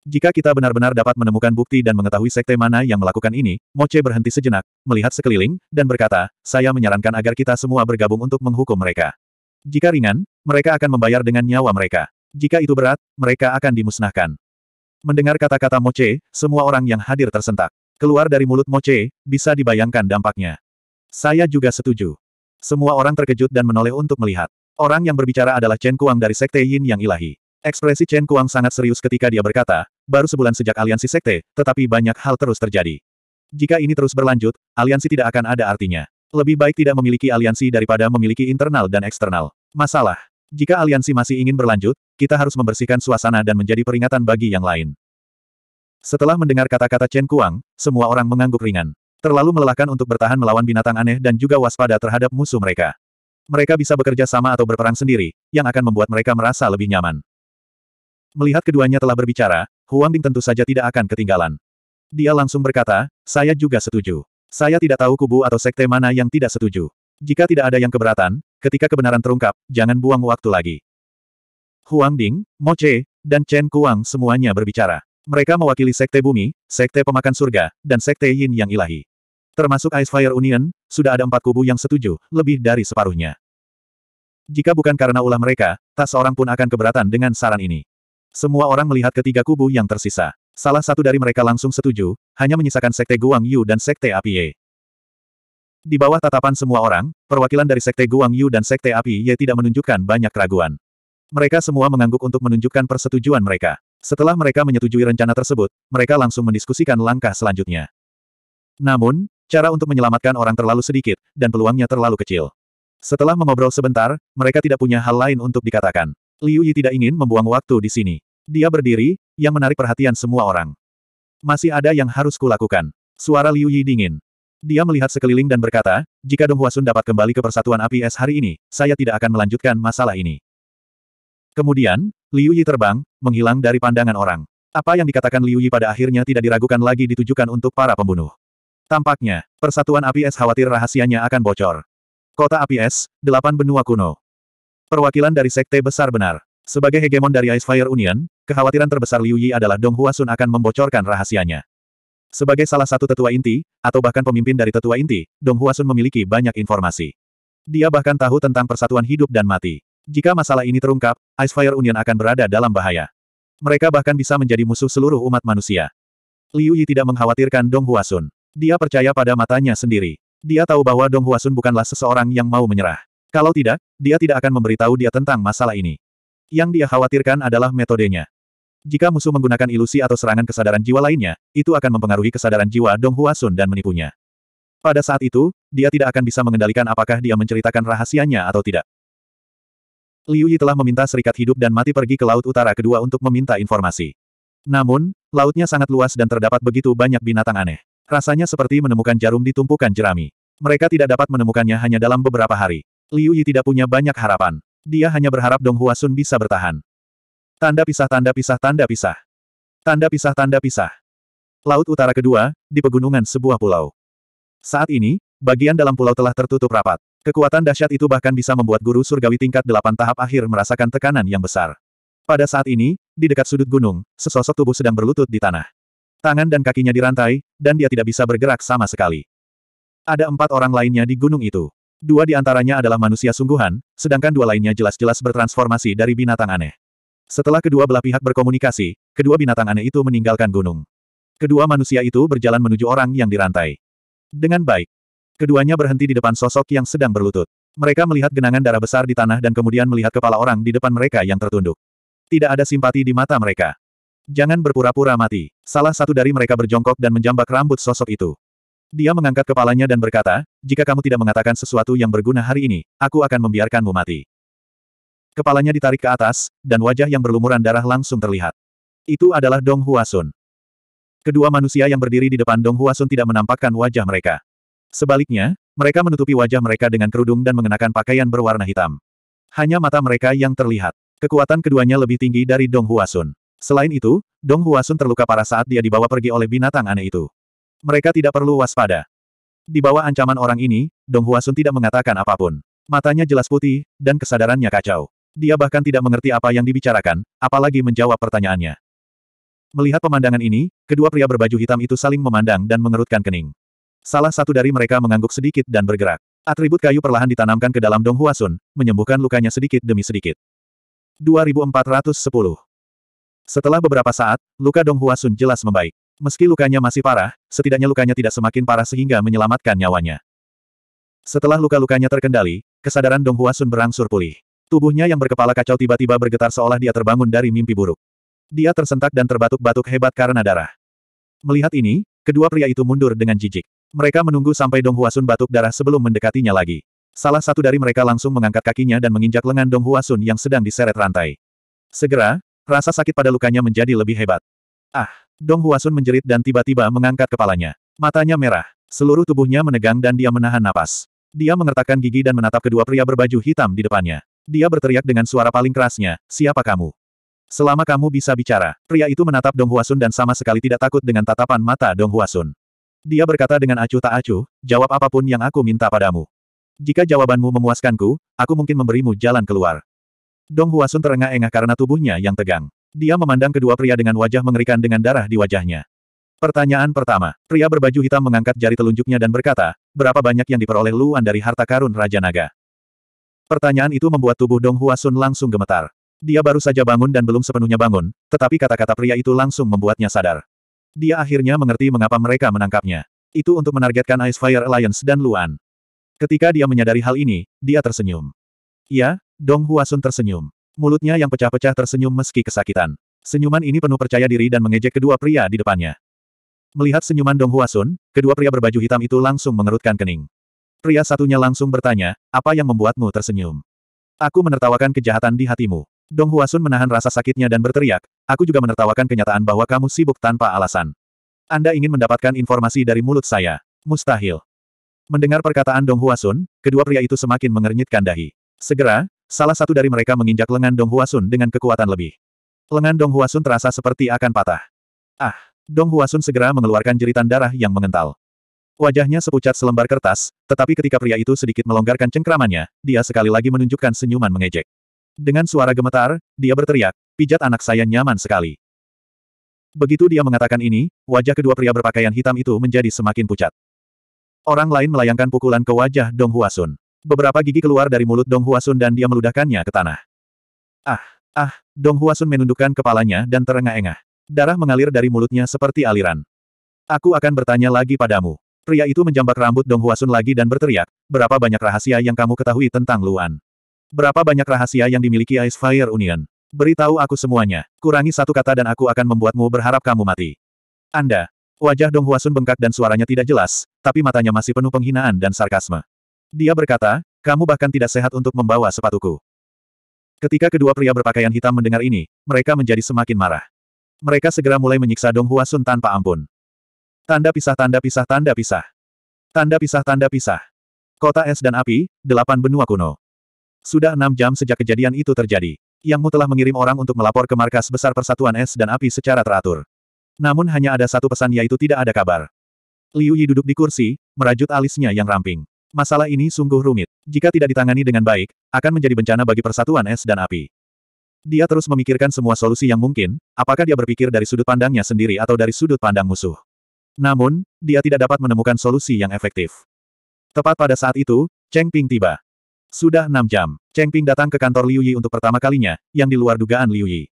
Jika kita benar-benar dapat menemukan bukti dan mengetahui sekte mana yang melakukan ini, Moce berhenti sejenak, melihat sekeliling, dan berkata, saya menyarankan agar kita semua bergabung untuk menghukum mereka. Jika ringan, mereka akan membayar dengan nyawa mereka. Jika itu berat, mereka akan dimusnahkan. Mendengar kata-kata Moce, semua orang yang hadir tersentak. Keluar dari mulut Moce, bisa dibayangkan dampaknya. Saya juga setuju. Semua orang terkejut dan menoleh untuk melihat. Orang yang berbicara adalah Chen Kuang dari Sekte Yin Yang Ilahi. Ekspresi Chen Kuang sangat serius ketika dia berkata, baru sebulan sejak aliansi sekte, tetapi banyak hal terus terjadi. Jika ini terus berlanjut, aliansi tidak akan ada artinya. Lebih baik tidak memiliki aliansi daripada memiliki internal dan eksternal. Masalah. Jika aliansi masih ingin berlanjut, kita harus membersihkan suasana dan menjadi peringatan bagi yang lain. Setelah mendengar kata-kata Chen Kuang, semua orang mengangguk ringan. Terlalu melelahkan untuk bertahan melawan binatang aneh dan juga waspada terhadap musuh mereka. Mereka bisa bekerja sama atau berperang sendiri, yang akan membuat mereka merasa lebih nyaman. Melihat keduanya telah berbicara, Huang Ding tentu saja tidak akan ketinggalan. Dia langsung berkata, saya juga setuju. Saya tidak tahu kubu atau sekte mana yang tidak setuju. Jika tidak ada yang keberatan, ketika kebenaran terungkap, jangan buang waktu lagi. Huang Ding, Mo Che, dan Chen Kuang semuanya berbicara. Mereka mewakili Sekte Bumi, Sekte Pemakan Surga, dan Sekte Yin Yang Ilahi. Termasuk Ice Fire Union, sudah ada empat kubu yang setuju, lebih dari separuhnya. Jika bukan karena ulah mereka, tak seorang pun akan keberatan dengan saran ini. Semua orang melihat ketiga kubu yang tersisa. Salah satu dari mereka langsung setuju, hanya menyisakan Sekte Guang Yu dan Sekte Api Di bawah tatapan semua orang, perwakilan dari Sekte Guang Yu dan Sekte Api tidak menunjukkan banyak keraguan. Mereka semua mengangguk untuk menunjukkan persetujuan mereka. Setelah mereka menyetujui rencana tersebut, mereka langsung mendiskusikan langkah selanjutnya. Namun, Cara untuk menyelamatkan orang terlalu sedikit, dan peluangnya terlalu kecil. Setelah mengobrol sebentar, mereka tidak punya hal lain untuk dikatakan. Liu Yi tidak ingin membuang waktu di sini. Dia berdiri, yang menarik perhatian semua orang. Masih ada yang harus kulakukan. Suara Liu Yi dingin. Dia melihat sekeliling dan berkata, jika Dong Huasun dapat kembali ke Persatuan Api Es hari ini, saya tidak akan melanjutkan masalah ini. Kemudian, Liu Yi terbang, menghilang dari pandangan orang. Apa yang dikatakan Liu Yi pada akhirnya tidak diragukan lagi ditujukan untuk para pembunuh. Tampaknya, Persatuan Api Es khawatir rahasianya akan bocor. Kota Api Es, delapan benua kuno. Perwakilan dari Sekte Besar benar. Sebagai hegemon dari Ice Fire Union, kekhawatiran terbesar Liu Yi adalah Dong Huasun akan membocorkan rahasianya. Sebagai salah satu tetua inti, atau bahkan pemimpin dari tetua inti, Dong Huasun memiliki banyak informasi. Dia bahkan tahu tentang persatuan hidup dan mati. Jika masalah ini terungkap, Ice Fire Union akan berada dalam bahaya. Mereka bahkan bisa menjadi musuh seluruh umat manusia. Liu Yi tidak mengkhawatirkan Dong Huasun. Dia percaya pada matanya sendiri. Dia tahu bahwa Dong Huasun bukanlah seseorang yang mau menyerah. Kalau tidak, dia tidak akan memberitahu dia tentang masalah ini. Yang dia khawatirkan adalah metodenya. Jika musuh menggunakan ilusi atau serangan kesadaran jiwa lainnya, itu akan mempengaruhi kesadaran jiwa Dong Huasun dan menipunya. Pada saat itu, dia tidak akan bisa mengendalikan apakah dia menceritakan rahasianya atau tidak. Liu Yi telah meminta serikat hidup dan mati pergi ke Laut Utara Kedua untuk meminta informasi. Namun, lautnya sangat luas dan terdapat begitu banyak binatang aneh. Rasanya seperti menemukan jarum di tumpukan jerami. Mereka tidak dapat menemukannya hanya dalam beberapa hari. Liu Yi tidak punya banyak harapan. Dia hanya berharap Dong Huasun bisa bertahan. Tanda pisah tanda pisah tanda pisah. Tanda pisah tanda pisah. Laut utara kedua, di pegunungan sebuah pulau. Saat ini, bagian dalam pulau telah tertutup rapat. Kekuatan dahsyat itu bahkan bisa membuat guru surgawi tingkat delapan tahap akhir merasakan tekanan yang besar. Pada saat ini, di dekat sudut gunung, sesosok tubuh sedang berlutut di tanah. Tangan dan kakinya dirantai, dan dia tidak bisa bergerak sama sekali. Ada empat orang lainnya di gunung itu. Dua di antaranya adalah manusia sungguhan, sedangkan dua lainnya jelas-jelas bertransformasi dari binatang aneh. Setelah kedua belah pihak berkomunikasi, kedua binatang aneh itu meninggalkan gunung. Kedua manusia itu berjalan menuju orang yang dirantai. Dengan baik. Keduanya berhenti di depan sosok yang sedang berlutut. Mereka melihat genangan darah besar di tanah dan kemudian melihat kepala orang di depan mereka yang tertunduk. Tidak ada simpati di mata mereka. Jangan berpura-pura mati. Salah satu dari mereka berjongkok dan menjambak rambut sosok itu. Dia mengangkat kepalanya dan berkata, jika kamu tidak mengatakan sesuatu yang berguna hari ini, aku akan membiarkanmu mati. Kepalanya ditarik ke atas, dan wajah yang berlumuran darah langsung terlihat. Itu adalah Dong Huasun. Kedua manusia yang berdiri di depan Dong Huasun tidak menampakkan wajah mereka. Sebaliknya, mereka menutupi wajah mereka dengan kerudung dan mengenakan pakaian berwarna hitam. Hanya mata mereka yang terlihat. Kekuatan keduanya lebih tinggi dari Dong Huasun. Selain itu, Dong Huasun terluka parah saat dia dibawa pergi oleh binatang aneh itu. Mereka tidak perlu waspada. Di bawah ancaman orang ini, Dong Huasun tidak mengatakan apapun. Matanya jelas putih, dan kesadarannya kacau. Dia bahkan tidak mengerti apa yang dibicarakan, apalagi menjawab pertanyaannya. Melihat pemandangan ini, kedua pria berbaju hitam itu saling memandang dan mengerutkan kening. Salah satu dari mereka mengangguk sedikit dan bergerak. Atribut kayu perlahan ditanamkan ke dalam Dong Huasun, menyembuhkan lukanya sedikit demi sedikit. 2410 setelah beberapa saat, luka Dong Huasun jelas membaik. Meski lukanya masih parah, setidaknya lukanya tidak semakin parah sehingga menyelamatkan nyawanya. Setelah luka-lukanya terkendali, kesadaran Dong Huasun berangsur pulih. Tubuhnya yang berkepala kacau tiba-tiba bergetar seolah dia terbangun dari mimpi buruk. Dia tersentak dan terbatuk-batuk hebat karena darah. Melihat ini, kedua pria itu mundur dengan jijik. Mereka menunggu sampai Dong Huasun batuk darah sebelum mendekatinya lagi. Salah satu dari mereka langsung mengangkat kakinya dan menginjak lengan Dong Huasun yang sedang diseret rantai. Segera, Rasa sakit pada lukanya menjadi lebih hebat. Ah! Dong Huasun menjerit dan tiba-tiba mengangkat kepalanya. Matanya merah. Seluruh tubuhnya menegang dan dia menahan napas. Dia mengertakkan gigi dan menatap kedua pria berbaju hitam di depannya. Dia berteriak dengan suara paling kerasnya, siapa kamu? Selama kamu bisa bicara, pria itu menatap Dong Huasun dan sama sekali tidak takut dengan tatapan mata Dong Huasun. Dia berkata dengan acuh tak acuh, jawab apapun yang aku minta padamu. Jika jawabanmu memuaskanku, aku mungkin memberimu jalan keluar. Dong Huasun terengah-engah karena tubuhnya yang tegang. Dia memandang kedua pria dengan wajah mengerikan dengan darah di wajahnya. Pertanyaan pertama, pria berbaju hitam mengangkat jari telunjuknya dan berkata, berapa banyak yang diperoleh Luan dari harta karun Raja Naga? Pertanyaan itu membuat tubuh Dong Huasun langsung gemetar. Dia baru saja bangun dan belum sepenuhnya bangun, tetapi kata-kata pria itu langsung membuatnya sadar. Dia akhirnya mengerti mengapa mereka menangkapnya. Itu untuk menargetkan Ice Fire Alliance dan Luan. Ketika dia menyadari hal ini, dia tersenyum. Ya, Dong Huasun tersenyum. Mulutnya yang pecah-pecah tersenyum meski kesakitan. Senyuman ini penuh percaya diri dan mengejek kedua pria di depannya. Melihat senyuman Dong Huasun, kedua pria berbaju hitam itu langsung mengerutkan kening. Pria satunya langsung bertanya, apa yang membuatmu tersenyum? Aku menertawakan kejahatan di hatimu. Dong Huasun menahan rasa sakitnya dan berteriak, aku juga menertawakan kenyataan bahwa kamu sibuk tanpa alasan. Anda ingin mendapatkan informasi dari mulut saya. Mustahil. Mendengar perkataan Dong Huasun, kedua pria itu semakin mengernyitkan dahi. Segera, Salah satu dari mereka menginjak lengan Dong Huasun dengan kekuatan lebih. Lengan Dong Huasun terasa seperti akan patah. Ah! Dong Huasun segera mengeluarkan jeritan darah yang mengental. Wajahnya sepucat selembar kertas, tetapi ketika pria itu sedikit melonggarkan cengkramannya, dia sekali lagi menunjukkan senyuman mengejek. Dengan suara gemetar, dia berteriak, pijat anak saya nyaman sekali. Begitu dia mengatakan ini, wajah kedua pria berpakaian hitam itu menjadi semakin pucat. Orang lain melayangkan pukulan ke wajah Dong Huasun. Beberapa gigi keluar dari mulut Dong Huasun dan dia meludahkannya ke tanah. Ah, ah, Dong Huasun menundukkan kepalanya dan terengah-engah. Darah mengalir dari mulutnya seperti aliran. Aku akan bertanya lagi padamu. Pria itu menjambak rambut Dong Huasun lagi dan berteriak, berapa banyak rahasia yang kamu ketahui tentang Luan? Berapa banyak rahasia yang dimiliki Ice Fire Union? Beritahu aku semuanya. Kurangi satu kata dan aku akan membuatmu berharap kamu mati. Anda. Wajah Dong Huasun bengkak dan suaranya tidak jelas, tapi matanya masih penuh penghinaan dan sarkasme. Dia berkata, kamu bahkan tidak sehat untuk membawa sepatuku. Ketika kedua pria berpakaian hitam mendengar ini, mereka menjadi semakin marah. Mereka segera mulai menyiksa Dong Huasun tanpa ampun. Tanda pisah tanda pisah tanda pisah. Tanda pisah tanda pisah. Kota es dan api, delapan benua kuno. Sudah enam jam sejak kejadian itu terjadi. Yang Mu telah mengirim orang untuk melapor ke markas besar Persatuan Es dan Api secara teratur. Namun hanya ada satu pesan yaitu tidak ada kabar. Liu Yi duduk di kursi, merajut alisnya yang ramping. Masalah ini sungguh rumit. Jika tidak ditangani dengan baik, akan menjadi bencana bagi persatuan es dan api. Dia terus memikirkan semua solusi yang mungkin, apakah dia berpikir dari sudut pandangnya sendiri atau dari sudut pandang musuh. Namun, dia tidak dapat menemukan solusi yang efektif. Tepat pada saat itu, Cheng Ping tiba. Sudah enam jam, Cheng Ping datang ke kantor Liu Yi untuk pertama kalinya, yang di luar dugaan Liu Yi.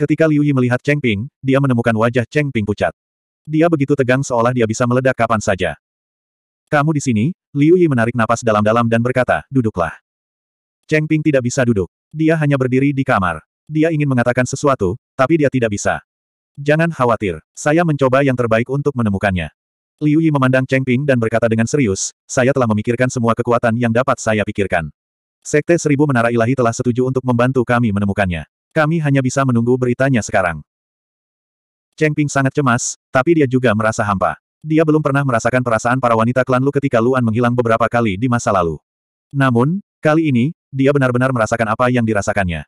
Ketika Liu Yi melihat Cheng Ping, dia menemukan wajah Cheng Ping pucat. Dia begitu tegang seolah dia bisa meledak kapan saja. Kamu di sini? Liu Yi menarik napas dalam-dalam dan berkata, duduklah. Cheng Ping tidak bisa duduk. Dia hanya berdiri di kamar. Dia ingin mengatakan sesuatu, tapi dia tidak bisa. Jangan khawatir, saya mencoba yang terbaik untuk menemukannya. Liu Yi memandang Cheng Ping dan berkata dengan serius, saya telah memikirkan semua kekuatan yang dapat saya pikirkan. Sekte Seribu Menara Ilahi telah setuju untuk membantu kami menemukannya. Kami hanya bisa menunggu beritanya sekarang. Cheng Ping sangat cemas, tapi dia juga merasa hampa. Dia belum pernah merasakan perasaan para wanita klan Lu ketika Luan menghilang beberapa kali di masa lalu. Namun, kali ini, dia benar-benar merasakan apa yang dirasakannya.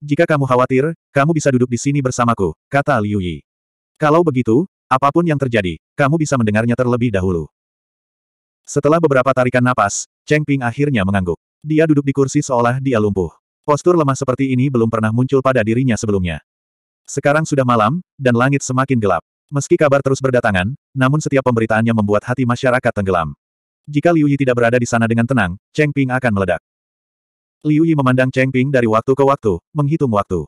Jika kamu khawatir, kamu bisa duduk di sini bersamaku, kata Liu Yi. Kalau begitu, apapun yang terjadi, kamu bisa mendengarnya terlebih dahulu. Setelah beberapa tarikan napas, Cheng Ping akhirnya mengangguk. Dia duduk di kursi seolah dia lumpuh. Postur lemah seperti ini belum pernah muncul pada dirinya sebelumnya. Sekarang sudah malam, dan langit semakin gelap. Meski kabar terus berdatangan, namun setiap pemberitaannya membuat hati masyarakat tenggelam. Jika Liu Yi tidak berada di sana dengan tenang, Cheng Ping akan meledak. Liu Yi memandang Cheng Ping dari waktu ke waktu, menghitung waktu.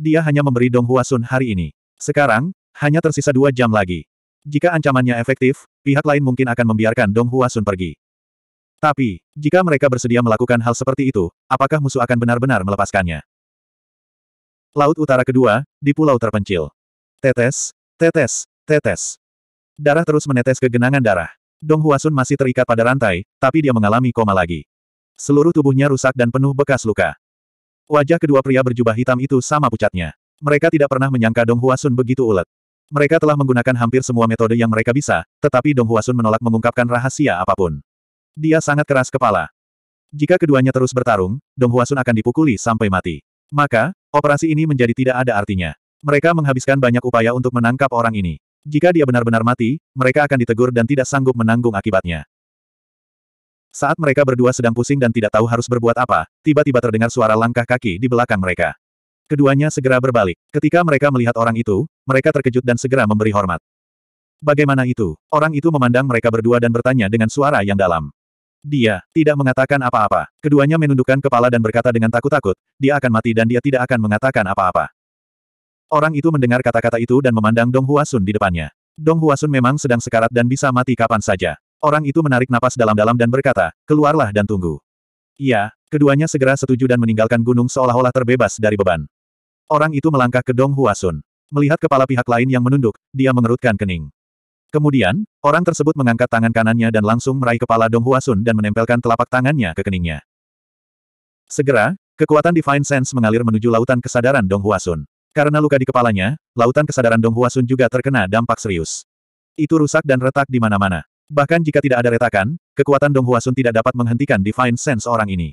Dia hanya memberi Dong Huasun hari ini. Sekarang, hanya tersisa dua jam lagi. Jika ancamannya efektif, pihak lain mungkin akan membiarkan Dong Huasun pergi. Tapi, jika mereka bersedia melakukan hal seperti itu, apakah musuh akan benar-benar melepaskannya? Laut Utara Kedua, di Pulau Terpencil. Tetes, Tetes, tetes. Darah terus menetes ke genangan darah. Dong Huasun masih terikat pada rantai, tapi dia mengalami koma lagi. Seluruh tubuhnya rusak dan penuh bekas luka. Wajah kedua pria berjubah hitam itu sama pucatnya. Mereka tidak pernah menyangka Dong Huasun begitu ulet. Mereka telah menggunakan hampir semua metode yang mereka bisa, tetapi Dong Huasun menolak mengungkapkan rahasia apapun. Dia sangat keras kepala. Jika keduanya terus bertarung, Dong Huasun akan dipukuli sampai mati. Maka, operasi ini menjadi tidak ada artinya. Mereka menghabiskan banyak upaya untuk menangkap orang ini. Jika dia benar-benar mati, mereka akan ditegur dan tidak sanggup menanggung akibatnya. Saat mereka berdua sedang pusing dan tidak tahu harus berbuat apa, tiba-tiba terdengar suara langkah kaki di belakang mereka. Keduanya segera berbalik. Ketika mereka melihat orang itu, mereka terkejut dan segera memberi hormat. Bagaimana itu? Orang itu memandang mereka berdua dan bertanya dengan suara yang dalam. Dia tidak mengatakan apa-apa. Keduanya menundukkan kepala dan berkata dengan takut-takut, dia akan mati dan dia tidak akan mengatakan apa-apa. Orang itu mendengar kata-kata itu dan memandang Dong Huasun di depannya. Dong Huasun memang sedang sekarat dan bisa mati kapan saja. Orang itu menarik napas dalam-dalam dan berkata, keluarlah dan tunggu. Iya, keduanya segera setuju dan meninggalkan gunung seolah-olah terbebas dari beban. Orang itu melangkah ke Dong Huasun. Melihat kepala pihak lain yang menunduk, dia mengerutkan kening. Kemudian, orang tersebut mengangkat tangan kanannya dan langsung meraih kepala Dong Huasun dan menempelkan telapak tangannya ke keningnya. Segera, kekuatan Divine Sense mengalir menuju lautan kesadaran Dong Huasun. Karena luka di kepalanya, lautan kesadaran Dong Huasun juga terkena dampak serius. Itu rusak dan retak di mana-mana. Bahkan jika tidak ada retakan, kekuatan Dong Huasun tidak dapat menghentikan Divine Sense orang ini.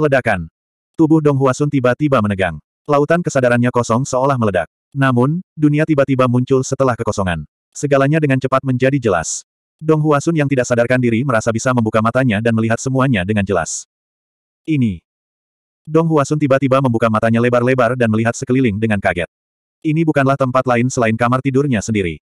Ledakan. Tubuh Dong Huasun tiba-tiba menegang. Lautan kesadarannya kosong seolah meledak. Namun, dunia tiba-tiba muncul setelah kekosongan. Segalanya dengan cepat menjadi jelas. Dong Huasun yang tidak sadarkan diri merasa bisa membuka matanya dan melihat semuanya dengan jelas. Ini. Dong Huasun tiba-tiba membuka matanya lebar-lebar dan melihat sekeliling dengan kaget. Ini bukanlah tempat lain selain kamar tidurnya sendiri.